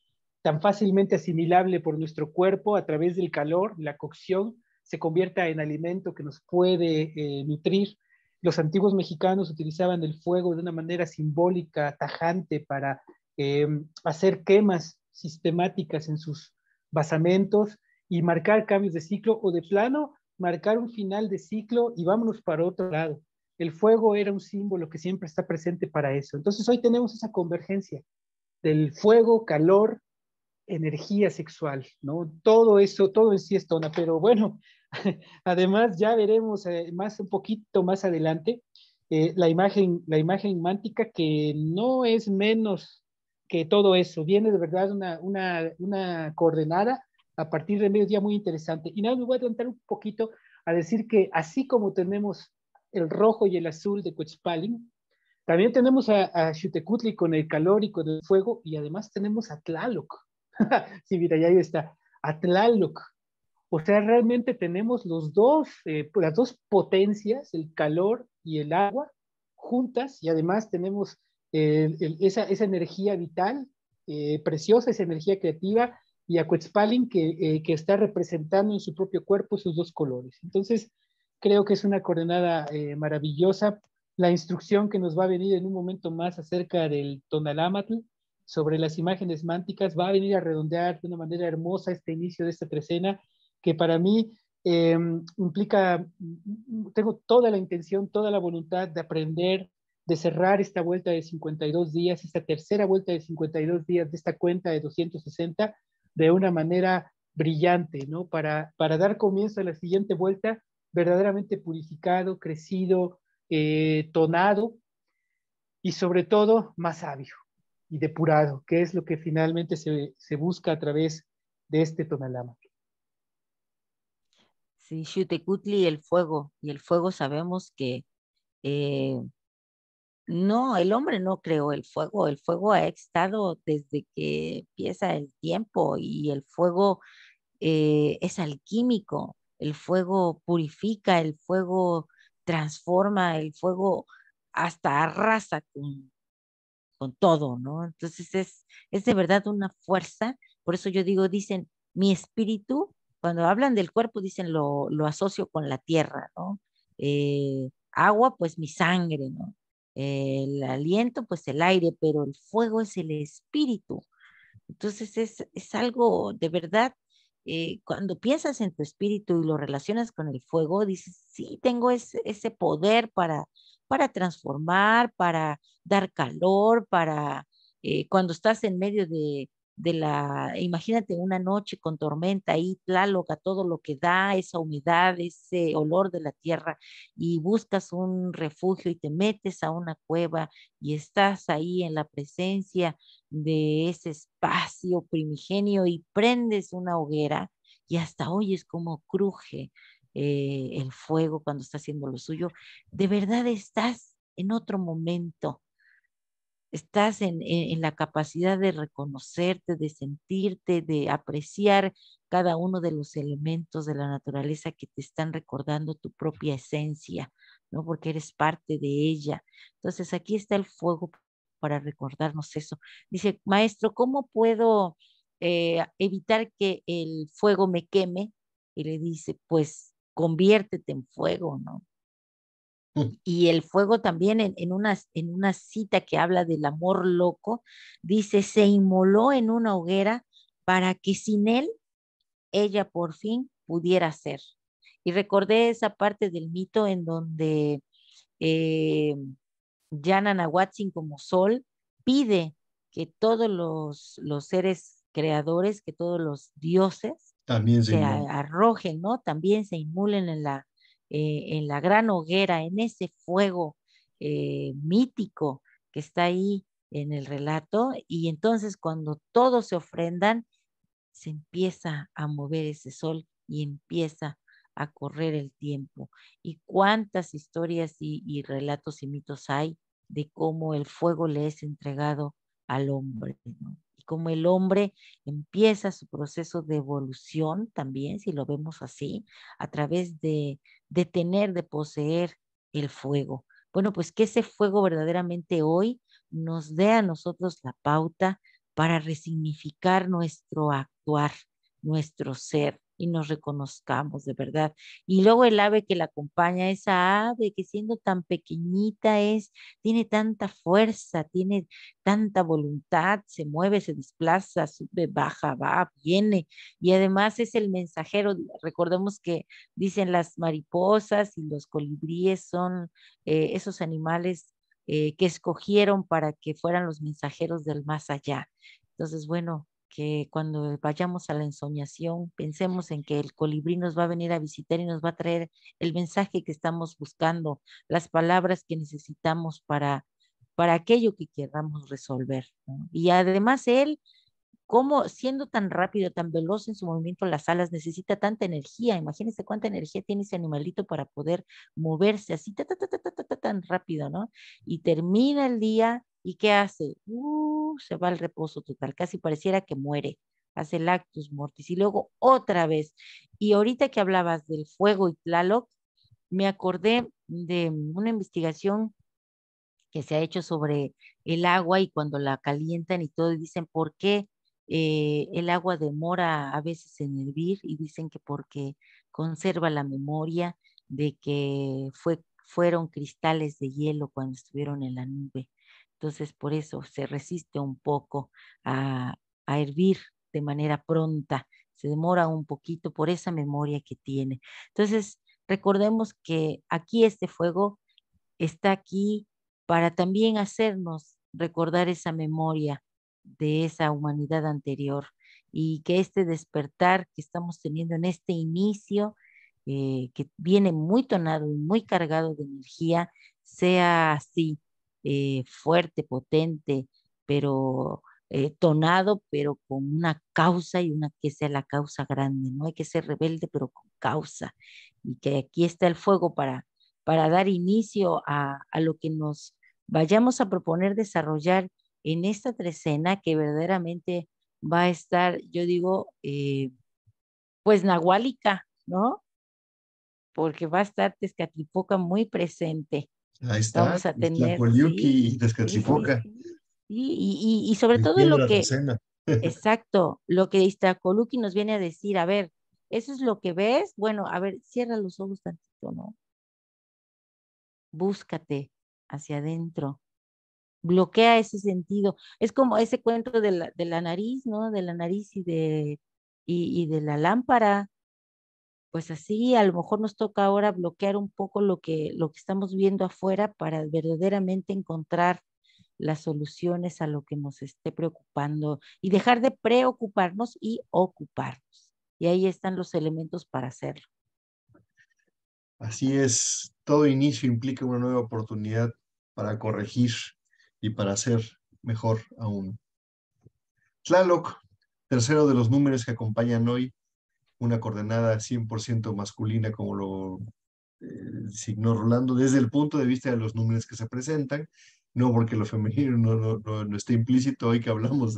tan fácilmente asimilable por nuestro cuerpo a través del calor, la cocción, se convierta en alimento que nos puede eh, nutrir. Los antiguos mexicanos utilizaban el fuego de una manera simbólica, tajante, para em, hacer quemas sistemáticas en sus basamentos y marcar cambios de ciclo o de plano marcar un final de ciclo y vámonos para otro lado. El fuego era un símbolo que siempre está presente para eso. Entonces hoy tenemos esa convergencia del fuego, calor, energía sexual, ¿no? Todo eso, todo en sí es tona, pero bueno, además ya veremos eh, más un poquito más adelante eh, la imagen, la imagen mántica que no es menos que todo eso, viene de verdad una, una, una coordenada a partir de medio día muy interesante. Y nada, me voy a adelantar un poquito a decir que así como tenemos el rojo y el azul de Coetzapaling, también tenemos a, a Xutecutli con el calor y con el fuego, y además tenemos a Tlaloc. sí, mira, ya ahí está, a Tlaloc. O sea, realmente tenemos los dos, eh, las dos potencias, el calor y el agua, juntas, y además tenemos eh, esa, esa energía vital eh, preciosa, esa energía creativa, y a que, eh, que, está representando en su propio cuerpo sus dos colores. Entonces, creo que es una coordenada eh, maravillosa. La instrucción que nos va a venir en un momento más acerca del Tonalámatl sobre las imágenes mánticas va a venir a redondear de una manera hermosa este inicio de esta trecena que para mí em, implica, tengo toda la intención, toda la voluntad de aprender, de cerrar esta vuelta de 52 días, esta tercera vuelta de 52 días de esta cuenta de 260 de una manera brillante, ¿no? Para, para dar comienzo a la siguiente vuelta verdaderamente purificado, crecido, eh, tonado y sobre todo más sabio y depurado, que es lo que finalmente se, busca a través de este tonalama. Sí, Xutecutli, el fuego, y el fuego sabemos que eh, no, el hombre no creó el fuego, el fuego ha estado desde que empieza el tiempo y el fuego eh, es alquímico, el fuego purifica, el fuego transforma, el fuego hasta arrasa con, con todo, ¿no? Entonces es, es de verdad una fuerza, por eso yo digo, dicen, mi espíritu, cuando hablan del cuerpo, dicen, lo, asocio con la tierra, ¿no? Eh, agua, pues mi sangre, ¿no? El aliento, pues el aire, pero el fuego es el espíritu. Entonces es, es algo de verdad, eh, cuando piensas en tu espíritu y lo relacionas con el fuego, dices, sí, tengo ese, poder para, para transformar, para dar calor, para eh, cuando estás en medio de, de la, imagínate una noche con tormenta ahí, pláloga todo lo que da, esa humedad, ese olor de la tierra, y buscas un refugio y te metes a una cueva y estás ahí en la presencia de ese espacio primigenio y prendes una hoguera y hasta oyes cómo cruje eh, el fuego cuando está haciendo lo suyo, de verdad estás en otro momento estás e-, en, la capacidad de reconocerte, de sentirte, de apreciar cada uno de los elementos de la naturaleza que te están recordando tu propia esencia, ¿no? Porque eres parte de ella. Entonces aquí está el fuego para recordarnos eso. Dice, maestro, ¿cómo puedo eh, evitar que el fuego me queme? Y le dice, pues conviértete en fuego, ¿no? Mm. Y el fuego también en, una, en una cita que habla del amor loco, dice, se inmoló en una hoguera para que sin él ella por fin pudiera ser. Y recordé esa parte del mito en donde eh, Yana como sol pide que todos los, los seres creadores, que todos los dioses también se, arrojen, ¿no? También se inmulen en la, eh, en la gran hoguera, en ese fuego eh, mítico que está ahí en el relato. Y entonces cuando todos se ofrendan, se empieza a mover ese sol y empieza a correr el tiempo. Y cuántas historias y, relatos y mitos hay de cómo el fuego le es entregado al hombre, y cómo el hombre empieza su proceso de evolución también, si lo vemos así, a través de, de tener, de poseer el fuego. Bueno, pues que ese fuego verdaderamente hoy nos dé a nosotros la pauta para resignificar nuestro actuar, nuestro ser, y nos reconozcamos de verdad. Y luego el ave que la acompaña, esa ave que siendo tan pequeñita es, tiene tanta fuerza, tiene tanta voluntad, se mueve, se desplaza, sube, baja, va, viene. Y además es el mensajero. Recordemos que dicen las mariposas y los colibríes son eh, esos animales eh, que escogieron para que fueran los mensajeros del más allá. Entonces, bueno, que cuando vayamos a la ensoñación pensemos en que el colibrí nos va a venir a visitar y nos va a traer el mensaje que estamos buscando, las palabras que necesitamos para, para aquello que queramos resolver. Y además él, como siendo tan rápido, tan veloz en su movimiento las alas, necesita tanta energía. Imagínense cuánta energía tiene ese animalito para poder moverse así tan rápido, ¿no? Y termina el día ¿Y qué hace? Uh, se va al reposo total, casi pareciera que muere, hace el actus mortis y luego otra vez. Y ahorita que hablabas del fuego y Tlaloc, me acordé de una investigación que se ha hecho sobre el agua y cuando la calientan y todo, y dicen por qué eh, el agua demora a veces en hervir y dicen que porque conserva la memoria de que fue, fueron cristales de hielo cuando estuvieron en la nube. Entonces, por eso se resiste un poco a, hervir de manera pronta, se demora un poquito por esa memoria que tiene. Entonces, recordemos que aquí este fuego está aquí para también hacernos recordar esa memoria de esa humanidad anterior y que este despertar que estamos teniendo en este inicio, eh, que viene muy tonado y muy cargado de energía, sea así, eh, fuerte, potente, pero eh, tonado, pero con una causa y una que sea la causa grande, ¿no? Hay que ser rebelde, pero con causa. Y que aquí está el fuego para, para dar inicio a, lo que nos vayamos a proponer desarrollar en esta trecena que verdaderamente va a estar, yo digo, eh, pues nahualica, ¿no? Porque va a estar Tezcatlipoca muy presente Ahí está. Vamos a y, y, y, sobre todo lo que. Exacto, lo que coluki nos viene a decir, a ver, eso es lo que ves. Bueno, a ver, cierra los ojos tantito, ¿no? Búscate hacia adentro. Bloquea ese sentido. Es como ese cuento de la, de la nariz, ¿no? De la nariz y de, y de la lámpara pues así a lo mejor nos toca ahora bloquear un poco lo que, lo que estamos viendo afuera para verdaderamente encontrar las soluciones a lo que nos esté preocupando y dejar de preocuparnos y ocuparnos. Y ahí están los elementos para hacerlo. Así es, todo inicio implica una nueva oportunidad para corregir y para hacer mejor aún. Tlaloc, tercero de los números que acompañan hoy, una coordenada 100% masculina como lo signo eh, signó Rolando, desde el punto de vista de los números que se presentan, no porque lo femenino no, no, esté implícito hoy que hablamos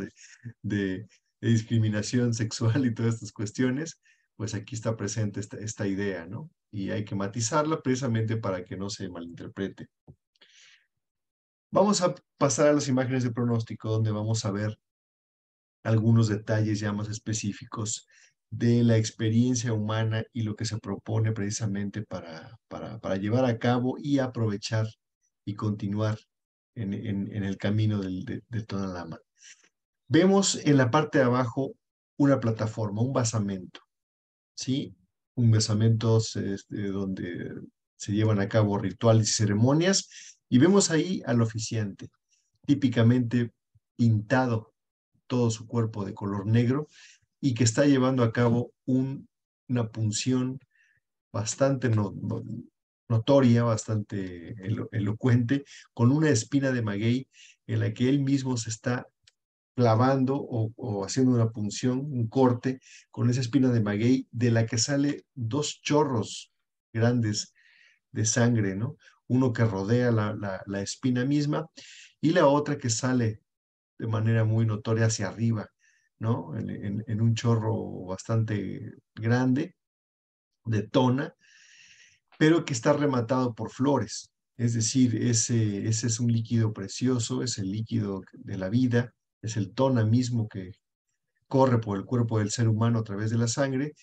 de, discriminación sexual y todas estas cuestiones, pues aquí está presente esta, esta idea, ¿no? Y hay que matizarla precisamente para que no se malinterprete. Vamos a pasar a las imágenes de pronóstico, donde vamos a ver algunos detalles ya más específicos de la experiencia humana y lo que se propone precisamente para, para, llevar a cabo y aprovechar y continuar en, el camino del, de, la mano. Vemos en la parte de abajo una plataforma, un basamento, ¿sí? Un basamento este, donde se llevan a cabo rituales y ceremonias y vemos ahí al oficiante, típicamente pintado todo su cuerpo de color negro y que está llevando a cabo una punción bastante notoria, bastante elocuente, con una espina de maguey en la que él mismo se está clavando o, haciendo una punción, un corte con esa espina de maguey de la que sale dos chorros grandes de sangre, ¿no? Uno que rodea la espina misma y la otra que sale de manera muy notoria hacia arriba, en, un chorro bastante grande, de tona, pero que está rematado por flores. Es decir, ese, ese es un líquido precioso, es el líquido de la vida, es el tona mismo que corre por el cuerpo del ser humano a través de la sangre,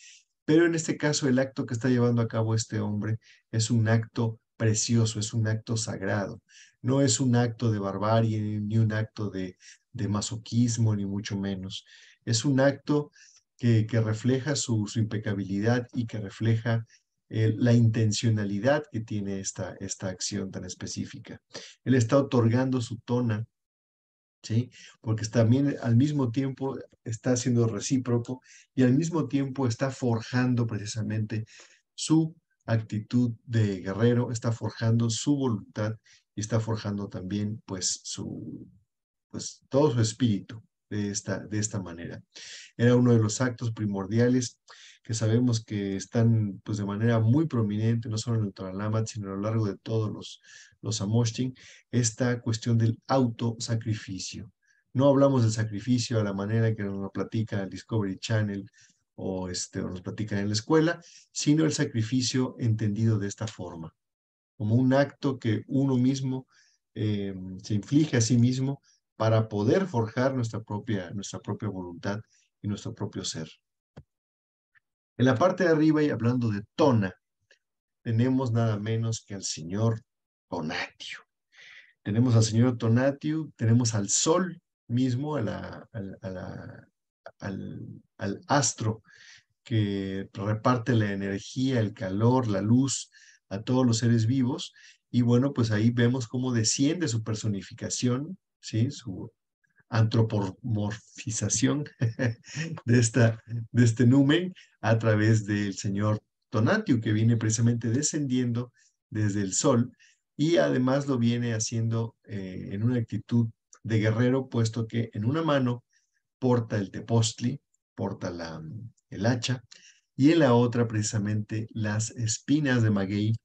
pero en este caso el acto que está llevando a cabo este hombre es un acto precioso, es un acto sagrado, no es un acto de barbarie, ni un acto de, masoquismo, ni mucho menos. Es un acto que, refleja su, impecabilidad y que refleja eh, la intencionalidad que tiene esta, esta acción tan específica. Él está otorgando su tona ¿Sí? Porque también al mismo tiempo está siendo recíproco y al mismo tiempo está forjando precisamente su actitud de guerrero, está forjando su voluntad y está forjando también pues su pues todo su espíritu de esta, de esta manera. Era uno de los actos primordiales que sabemos que están pues de manera muy prominente, no solo en el Toralamat, sino a lo largo de todos los, los esta cuestión del autosacrificio. No hablamos del sacrificio a la manera que nos lo platica el Discovery Channel o, este, o nos platican en la escuela, sino el sacrificio entendido de esta forma como un acto que uno mismo eh, se inflige a sí mismo para poder forjar nuestra propia, nuestra propia voluntad y nuestro propio ser. En la parte de arriba, y hablando de Tona, tenemos nada menos que al señor Tonatio. Tenemos al señor Tonatio, tenemos al sol mismo, al astro que reparte la energía, el calor, la luz, a todos los seres vivos. Y bueno, pues ahí vemos cómo desciende su personificación, ¿sí? su antropomorfización de, esta, de este numen a través del señor Tonatiu, que viene precisamente descendiendo desde el sol y además lo viene haciendo eh, en una actitud de guerrero, puesto que en una mano porta el tepostli, porta la, el hacha, y en la otra precisamente las espinas de maguey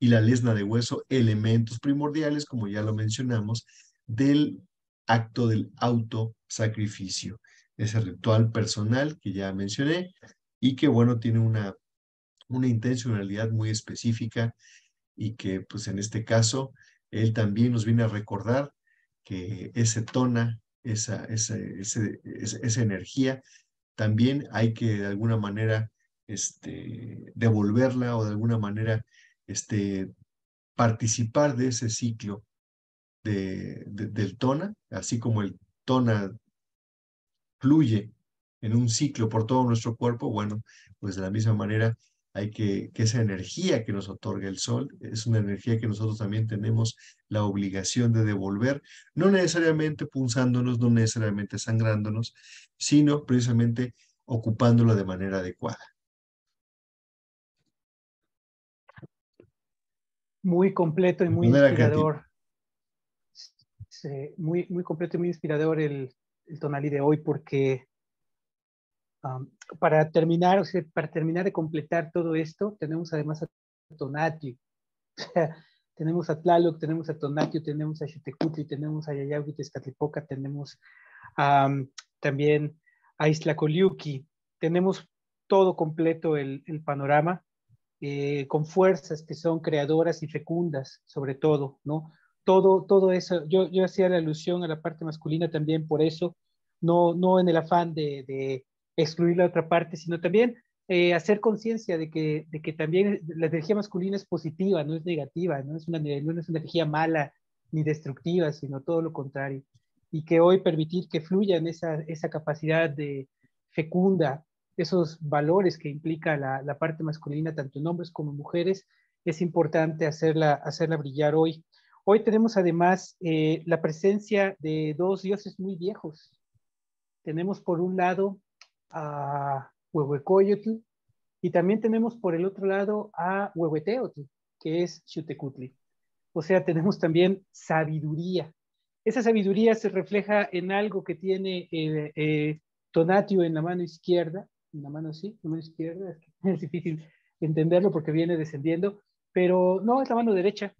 y la lesna de hueso, elementos primordiales, como ya lo mencionamos, del acto del autosacrificio, ese ritual personal que ya mencioné y que, bueno, tiene una, una intencionalidad muy específica y que, pues en este caso, él también nos viene a recordar que ese tona, esa energía, también hay que de alguna manera este, devolverla o de alguna manera este, participar de ese ciclo del tona, así como el tona fluye en un ciclo por todo nuestro cuerpo, bueno, pues de la misma manera hay que, que esa energía que nos otorga el sol es una energía que nosotros también tenemos la obligación de devolver, no necesariamente punzándonos, no necesariamente sangrándonos, sino precisamente ocupándola de manera adecuada. Muy completo y muy inspirador. muy, muy completo y muy inspirador el, el tonalí de hoy porque para terminar, o para terminar de completar todo esto, tenemos además a Tonati. tenemos a Tlaloc, tenemos a Tonatio, tenemos a Xitecutli, tenemos a Yayagui, tenemos también a Isla Coliuqui. Tenemos todo completo el, el panorama eh, con fuerzas que son creadoras y fecundas, sobre todo, ¿no? Todo, todo eso, yo, hacía la alusión a la parte masculina también por eso, no, no en el afán de, excluir la otra parte, sino también eh, hacer conciencia de que, de que también la energía masculina es positiva, no es negativa, no es, una, no es energía mala ni destructiva, sino todo lo contrario. Y que hoy permitir que fluya esa, esa capacidad de fecunda esos valores que implica la, parte masculina, tanto en hombres como en mujeres, es importante hacerla, hacerla brillar hoy. Hoy tenemos además eh, la presencia de dos dioses muy viejos. Tenemos por un lado a Huehuecoyotl y también tenemos por el otro lado a Huehueteotl, que es Xutecutli. O sea, tenemos también sabiduría. Esa sabiduría se refleja en algo que tiene eh, eh Tonatio en la mano izquierda, una mano así, una mano izquierda, es difícil entenderlo porque viene descendiendo, pero no, es la mano derecha,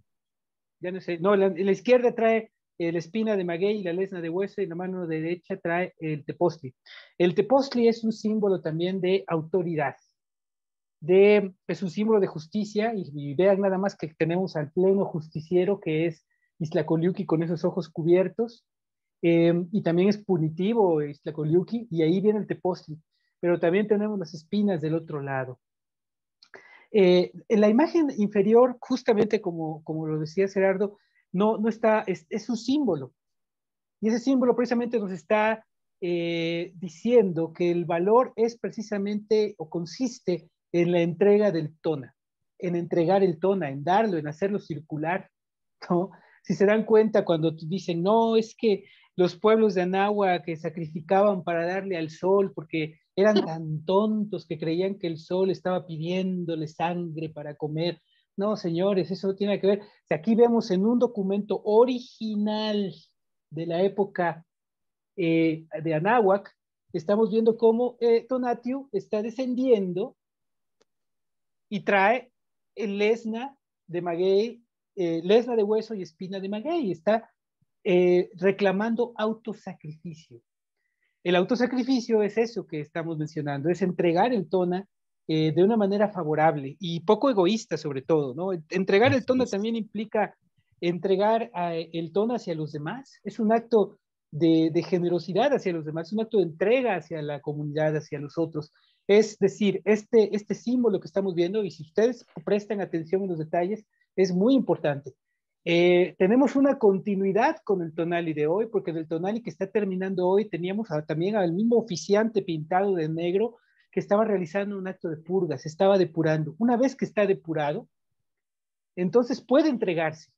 ya no sé, no, la, izquierda trae eh, la espina de maguey y la lesna de hueso y la mano derecha trae el tepostli. El tepostli es un símbolo también de autoridad, de, es un símbolo de justicia y, vean nada más que tenemos al pleno justiciero que es Islacoliuki con esos ojos cubiertos eh, y también es punitivo Islacoliuki y ahí viene el tepostli pero también tenemos las espinas del otro lado. Eh, en la imagen inferior, justamente como, como lo decía Gerardo, no, no está, es, un símbolo. Y ese símbolo precisamente nos está eh, diciendo que el valor es precisamente o consiste en la entrega del tona, en entregar el tona, en darlo, en hacerlo circular. ¿no? Si se dan cuenta cuando dicen, no, es que los pueblos de Anahua que sacrificaban para darle al sol porque eran tan tontos que creían que el sol estaba pidiéndole sangre para comer. No, señores, eso no tiene que ver. Si aquí vemos en un documento original de la época eh, de Anáhuac, estamos viendo cómo eh, está descendiendo y trae el lesna de maguey, eh, lesna de hueso y espina de maguey. Está eh, reclamando autosacrificio. El autosacrificio es eso que estamos mencionando, es entregar el tona eh, de una manera favorable y poco egoísta sobre todo, ¿no? Entregar el tona también implica entregar eh, el tono hacia los demás, es un acto de, generosidad hacia los demás, es un acto de entrega hacia la comunidad, hacia los otros. Es decir, este, este símbolo que estamos viendo, y si ustedes prestan atención en los detalles, es muy importante. Eh, tenemos una continuidad con el Tonali de hoy, porque del Tonali que está terminando hoy teníamos también al mismo oficiante pintado de negro que estaba realizando un acto de purga, se estaba depurando. Una vez que está depurado, entonces puede entregarse,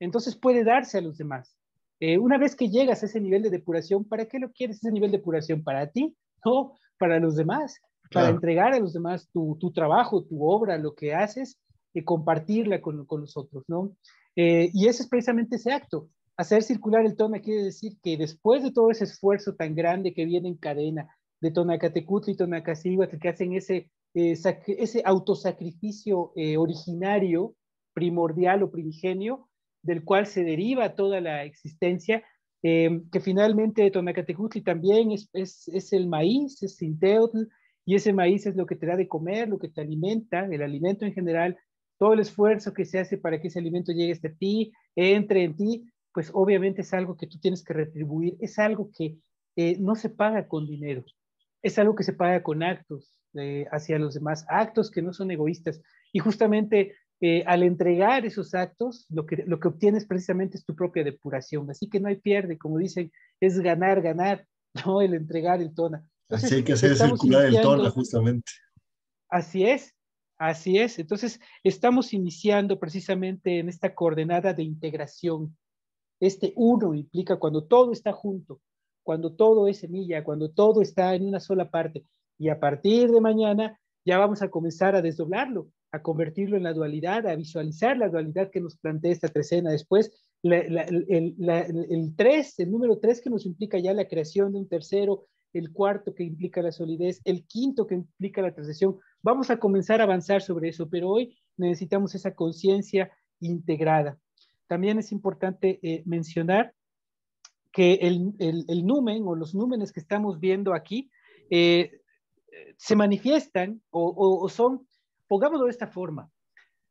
entonces puede darse a los demás. Eh, una vez que llegas a ese nivel de depuración, ¿para qué lo quieres ese nivel de depuración? ¿Para ti? o para los demás, para entregar a los demás tu trabajo, tu obra, lo que haces compartirla con, con, nosotros, ¿no? Eh, y ese es precisamente ese acto. Hacer circular el tono quiere decir que después de todo ese esfuerzo tan grande que viene en cadena de Tonacatecutli y Tonacacíhuatl, que hacen ese, eh, ese autosacrificio eh, originario, primordial o primigenio, del cual se deriva toda la existencia, que finalmente tonacatecutli también es, el maíz, es Sinteotl, y ese maíz es lo que te da de comer, lo que te alimenta, el alimento en general, todo el esfuerzo que se hace para que ese alimento llegue hasta ti, entre en ti, pues obviamente es algo que tú tienes que retribuir, es algo que eh, no se paga con dinero, es algo que se paga con actos eh, hacia los demás, actos que no son egoístas. Y justamente eh, al entregar esos actos, lo que, lo que obtienes precisamente es tu propia depuración. Así que no hay pierde, como dicen, es ganar, ganar, no el entregar el tona. Así hay que hacer circular el tona, justamente. Así es, Así es, entonces estamos iniciando precisamente en esta coordenada de integración. Este uno implica cuando todo está junto, cuando todo es semilla, cuando todo está en una sola parte. Y a partir de mañana ya vamos a comenzar a desdoblarlo, a convertirlo en la dualidad, a visualizar la dualidad que nos plantea esta trecena después. el número tres que nos implica ya la creación de un tercero, el cuarto que implica la solidez, el quinto que implica la transición. Vamos a comenzar a avanzar sobre eso, pero hoy necesitamos esa conciencia integrada. También es importante eh, mencionar que el, el, numen o los númenes que estamos viendo aquí eh, se manifiestan o, son, pongámoslo de esta forma,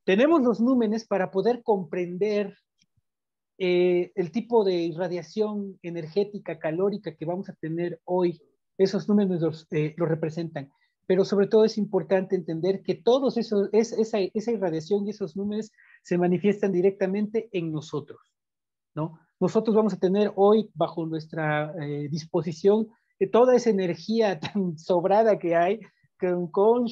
tenemos los númenes para poder comprender eh, el tipo de irradiación energética calórica que vamos a tener hoy esos números los, eh, los representan. Pero sobre todo es importante entender que todos esos, es, esa, esa irradiación y esos números se manifiestan directamente en nosotros, ¿no? Nosotros vamos a tener hoy bajo nuestra eh, disposición toda esa energía tan sobrada que hay con, con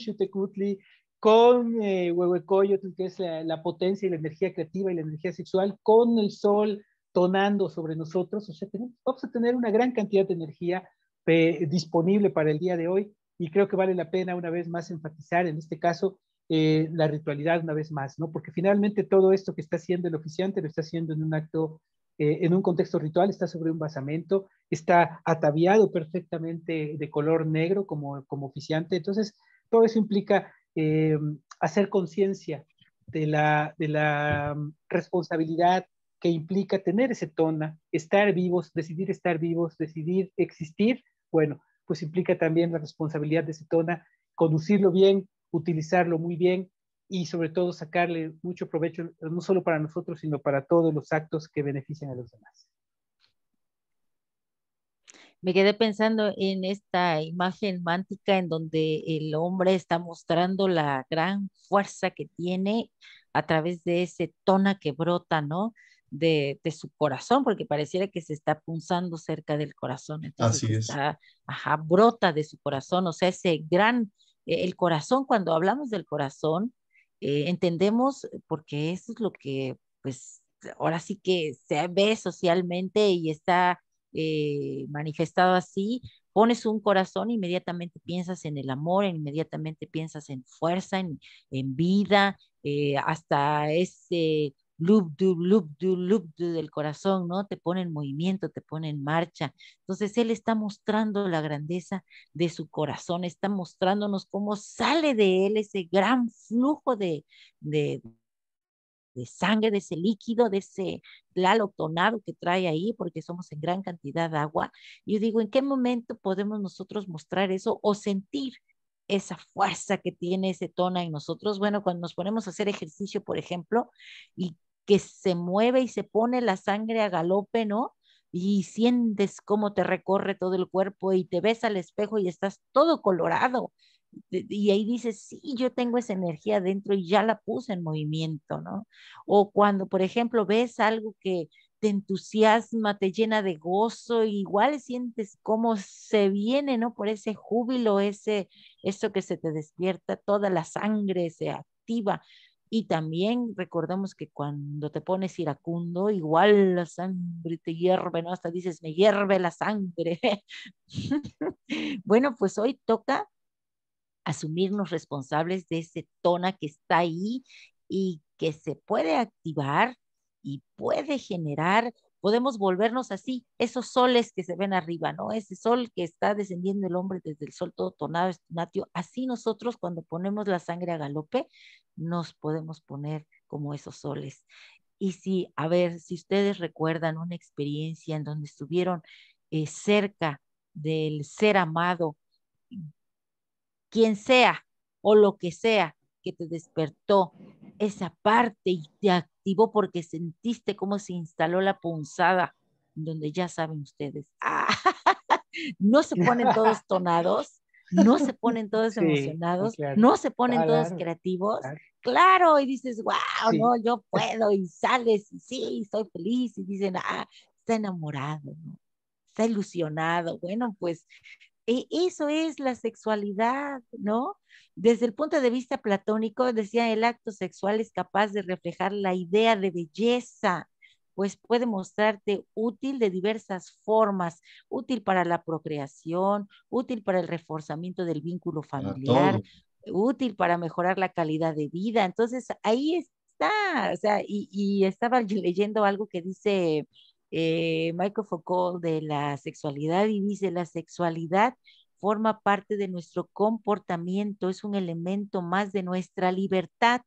con eh, Huehuecoyotl, que es la, potencia y la energía creativa y la energía sexual, con el sol tonando sobre nosotros, o sea, vamos a tener una gran cantidad de energía disponible para el día de hoy y creo que vale la pena una vez más enfatizar en este caso eh, la ritualidad una vez más, ¿no? Porque finalmente todo esto que está haciendo el oficiante lo está haciendo en un acto, eh, en un contexto ritual, está sobre un basamento, está ataviado perfectamente de color negro como, como oficiante. Entonces, todo eso implica eh, hacer conciencia de la, de la mm, responsabilidad que implica tener ese tona, estar vivos, decidir estar vivos, decidir existir, bueno, pues implica también la responsabilidad de ese tona, conducirlo bien, utilizarlo muy bien y sobre todo sacarle mucho provecho, no solo para nosotros, sino para todos los actos que benefician a los demás. Me quedé pensando en esta imagen mántica en donde el hombre está mostrando la gran fuerza que tiene a través de ese tona que brota, ¿no? de, su corazón, porque pareciera que se está punzando cerca del corazón. Entonces Así es. brota de su corazón, o sea, ese gran, e, el corazón, cuando hablamos del corazón, eh, entendemos, eh, porque eso es lo que, pues, ahora sí que se ve socialmente y está eh, manifestado así, pones un corazón, inmediatamente piensas en el amor, inmediatamente piensas en fuerza, en, vida, hasta ese loop, do, loop, do, loop do del corazón, ¿no? Te pone en movimiento, te pone en marcha. Entonces Él está mostrando la grandeza de su corazón, está mostrándonos cómo sale de Él ese gran flujo de, de, de sangre, de ese líquido, de ese tonado que trae ahí, porque somos en gran cantidad de agua. Yo digo, ¿en qué momento podemos nosotros mostrar eso o sentir? esa fuerza que tiene ese tono en nosotros. Bueno, cuando nos ponemos a hacer ejercicio, por ejemplo, y que se mueve y se pone la sangre a galope, ¿no? Y sientes cómo te recorre todo el cuerpo y te ves al espejo y estás todo colorado. Y ahí dices, sí, yo tengo esa energía dentro y ya la puse en movimiento, ¿no? O cuando, por ejemplo, ves algo que te entusiasma, te llena de gozo, igual sientes cómo se viene, ¿no? Por ese júbilo, ese, eso que se te despierta, toda la sangre se activa. Y también recordemos que cuando te pones iracundo, igual la sangre te hierve, ¿no? Hasta dices, me hierve la sangre. bueno, pues hoy toca asumirnos responsables de ese tona que está ahí y que se puede activar y puede generar podemos volvernos así, esos soles que se ven arriba, ¿no? Ese sol que está descendiendo el hombre desde el sol todo tornado, estunatio, así nosotros cuando ponemos la sangre a galope, nos podemos poner como esos soles. Y si, a ver, si ustedes recuerdan una experiencia en donde estuvieron eh, cerca del ser amado, quien sea o lo que sea que te despertó esa parte y te porque sentiste cómo se instaló la punzada, donde ya saben ustedes, ah, no se ponen todos tonados, no se ponen todos emocionados, no se ponen ah, todos creativos, claro. y dices, wow, no, yo puedo, y sales, y sí, soy feliz, y dicen, ah, está enamorado, está ilusionado, bueno, pues e, eso es la sexualidad, ¿no? Desde el punto de vista platónico, decía, el acto sexual es capaz de reflejar la idea de belleza, pues puede mostrarte útil de diversas formas, útil para la procreación, útil para el reforzamiento del vínculo familiar, útil para mejorar la calidad de vida. Entonces, ahí está, o sea, y, estaba leyendo algo que dice eh, Michael Foucault de la sexualidad y dice, la sexualidad forma parte de nuestro comportamiento, es un elemento más de nuestra libertad.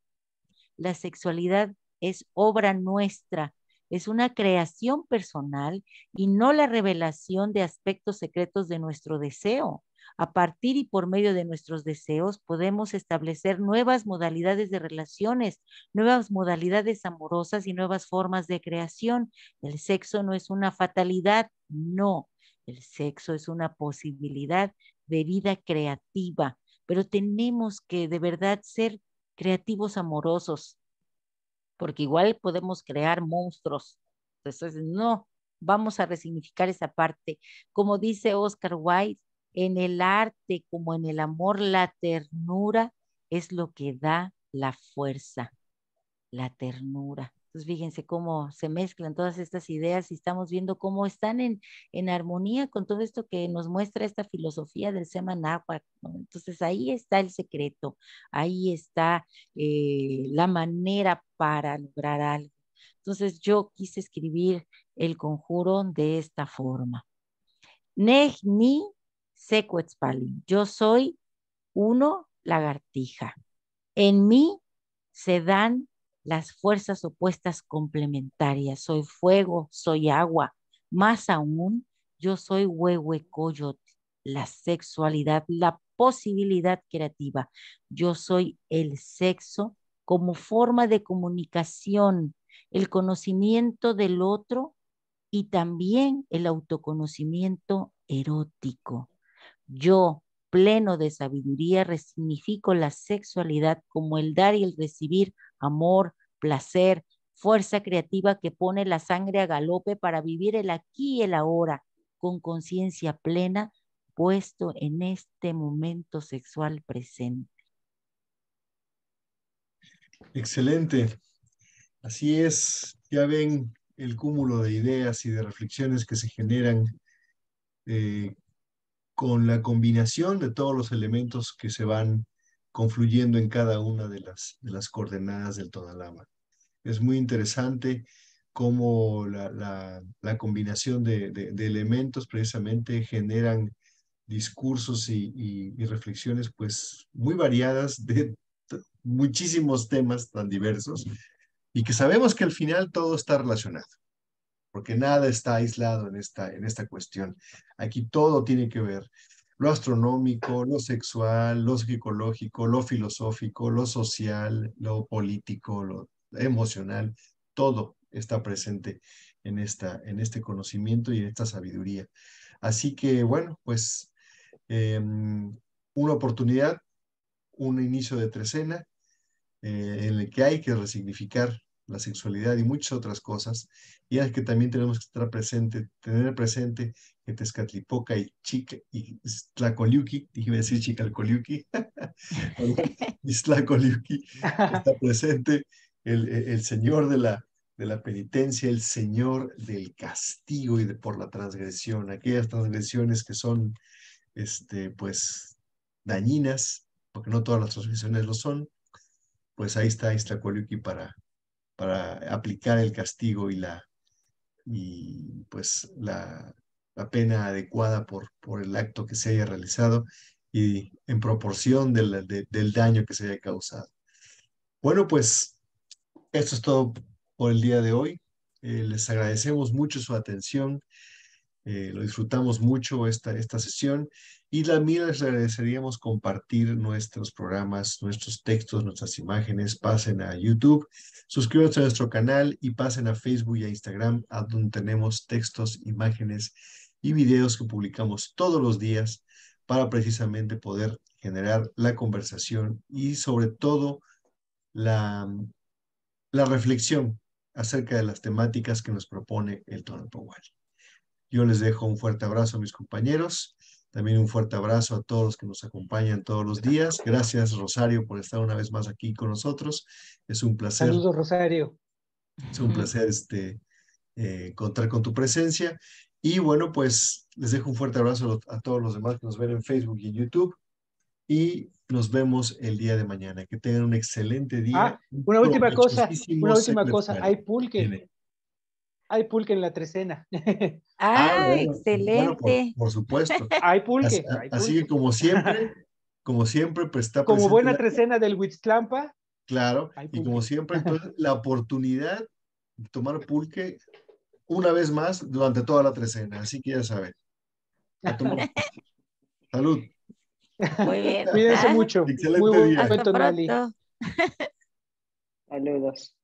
La sexualidad es obra nuestra, es una creación personal y no la revelación de aspectos secretos de nuestro deseo. A partir y por medio de nuestros deseos podemos establecer nuevas modalidades de relaciones, nuevas modalidades amorosas y nuevas formas de creación. El sexo no es una fatalidad, no, el sexo es una posibilidad de vida creativa, pero tenemos que de verdad ser creativos amorosos, porque igual podemos crear monstruos. Entonces, no, vamos a resignificar esa parte. Como dice Oscar Wilde, en el arte como en el amor, la ternura es lo que da la fuerza, la ternura. Entonces, pues, fíjense cómo se mezclan todas estas ideas y estamos viendo cómo están en, armonía con todo esto que nos muestra esta filosofía del Semanáhuac. Entonces, ahí está el secreto, ahí está eh, la manera para lograr algo. Entonces, yo quise escribir el conjuro de esta forma. Nej ni Yo soy uno lagartija. En mí se dan las fuerzas opuestas complementarias. Soy fuego, soy agua. Más aún, yo soy coyote la sexualidad, la posibilidad creativa. Yo soy el sexo como forma de comunicación, el conocimiento del otro y también el autoconocimiento erótico. Yo pleno de sabiduría, resignifico la sexualidad como el dar y el recibir amor, placer, fuerza creativa que pone la sangre a galope para vivir el aquí y el ahora con conciencia plena, puesto en este momento sexual presente. Excelente. Así es, ya ven el cúmulo de ideas y de reflexiones que se generan eh, con la combinación de todos los elementos que se van confluyendo en cada una de las, coordenadas del Todalama. Es muy interesante cómo la, combinación de, elementos precisamente generan discursos y, y reflexiones pues muy variadas de muchísimos temas tan diversos y que sabemos que al final todo está relacionado porque nada está aislado en esta, en esta cuestión. Aquí todo tiene que ver, lo astronómico, lo sexual, lo psicológico, lo filosófico, lo social, lo político, lo emocional, todo está presente en, esta, en este conocimiento y en esta sabiduría. Así que, bueno, pues em, una oportunidad, un inicio de trecena eh, en el que hay que resignificar la sexualidad y muchas otras cosas, y es que también tenemos que estar presente, tener presente que Tezcatlipoca y Chica y Tlacoliuqui, a decir Chicalcoliuqui, y está presente el, el, Señor de la, de la penitencia, el Señor del castigo y de, por la transgresión, aquellas transgresiones que son, este, pues, dañinas, porque no todas las transgresiones lo son, pues ahí está Tlacoliuqui para para aplicar el castigo y la y pues la, pena adecuada por, el acto que se haya realizado y en proporción del, daño que se haya causado. Bueno, pues esto es todo por el día de hoy. Eh, les agradecemos mucho su atención. Eh, lo disfrutamos mucho esta, esta sesión y también les agradeceríamos compartir nuestros programas, nuestros textos, nuestras imágenes. Pasen a YouTube, suscríbanse a nuestro canal y pasen a Facebook y a Instagram, a donde tenemos textos, imágenes y videos que publicamos todos los días para precisamente poder generar la conversación y sobre todo la, reflexión acerca de las temáticas que nos propone el Tono Powell. Yo les dejo un fuerte abrazo a mis compañeros también un fuerte abrazo a todos los que nos acompañan todos los días. Gracias, Rosario, por estar una vez más aquí con nosotros. Es un placer. Saludos, Rosario. Es un placer este, eh, contar con tu presencia. Y bueno, pues les dejo un fuerte abrazo a, todos los demás que nos ven en Facebook y en YouTube. Y nos vemos el día de mañana. Que tengan un excelente día. Ah, una última cosa, una última cosa. Hay pulque. Hay pulque en la trecena. Ah, ah excelente. por, supuesto. Hay pulque. Así, que como siempre, como siempre, pues está... Como buena trecena del Huitzclampa. Claro, y como siempre, la oportunidad de tomar pulque una vez más durante toda la trecena, así que ya saben. Salud. Muy bien. Cuídense mucho. Excelente Muy buen día. Saludos.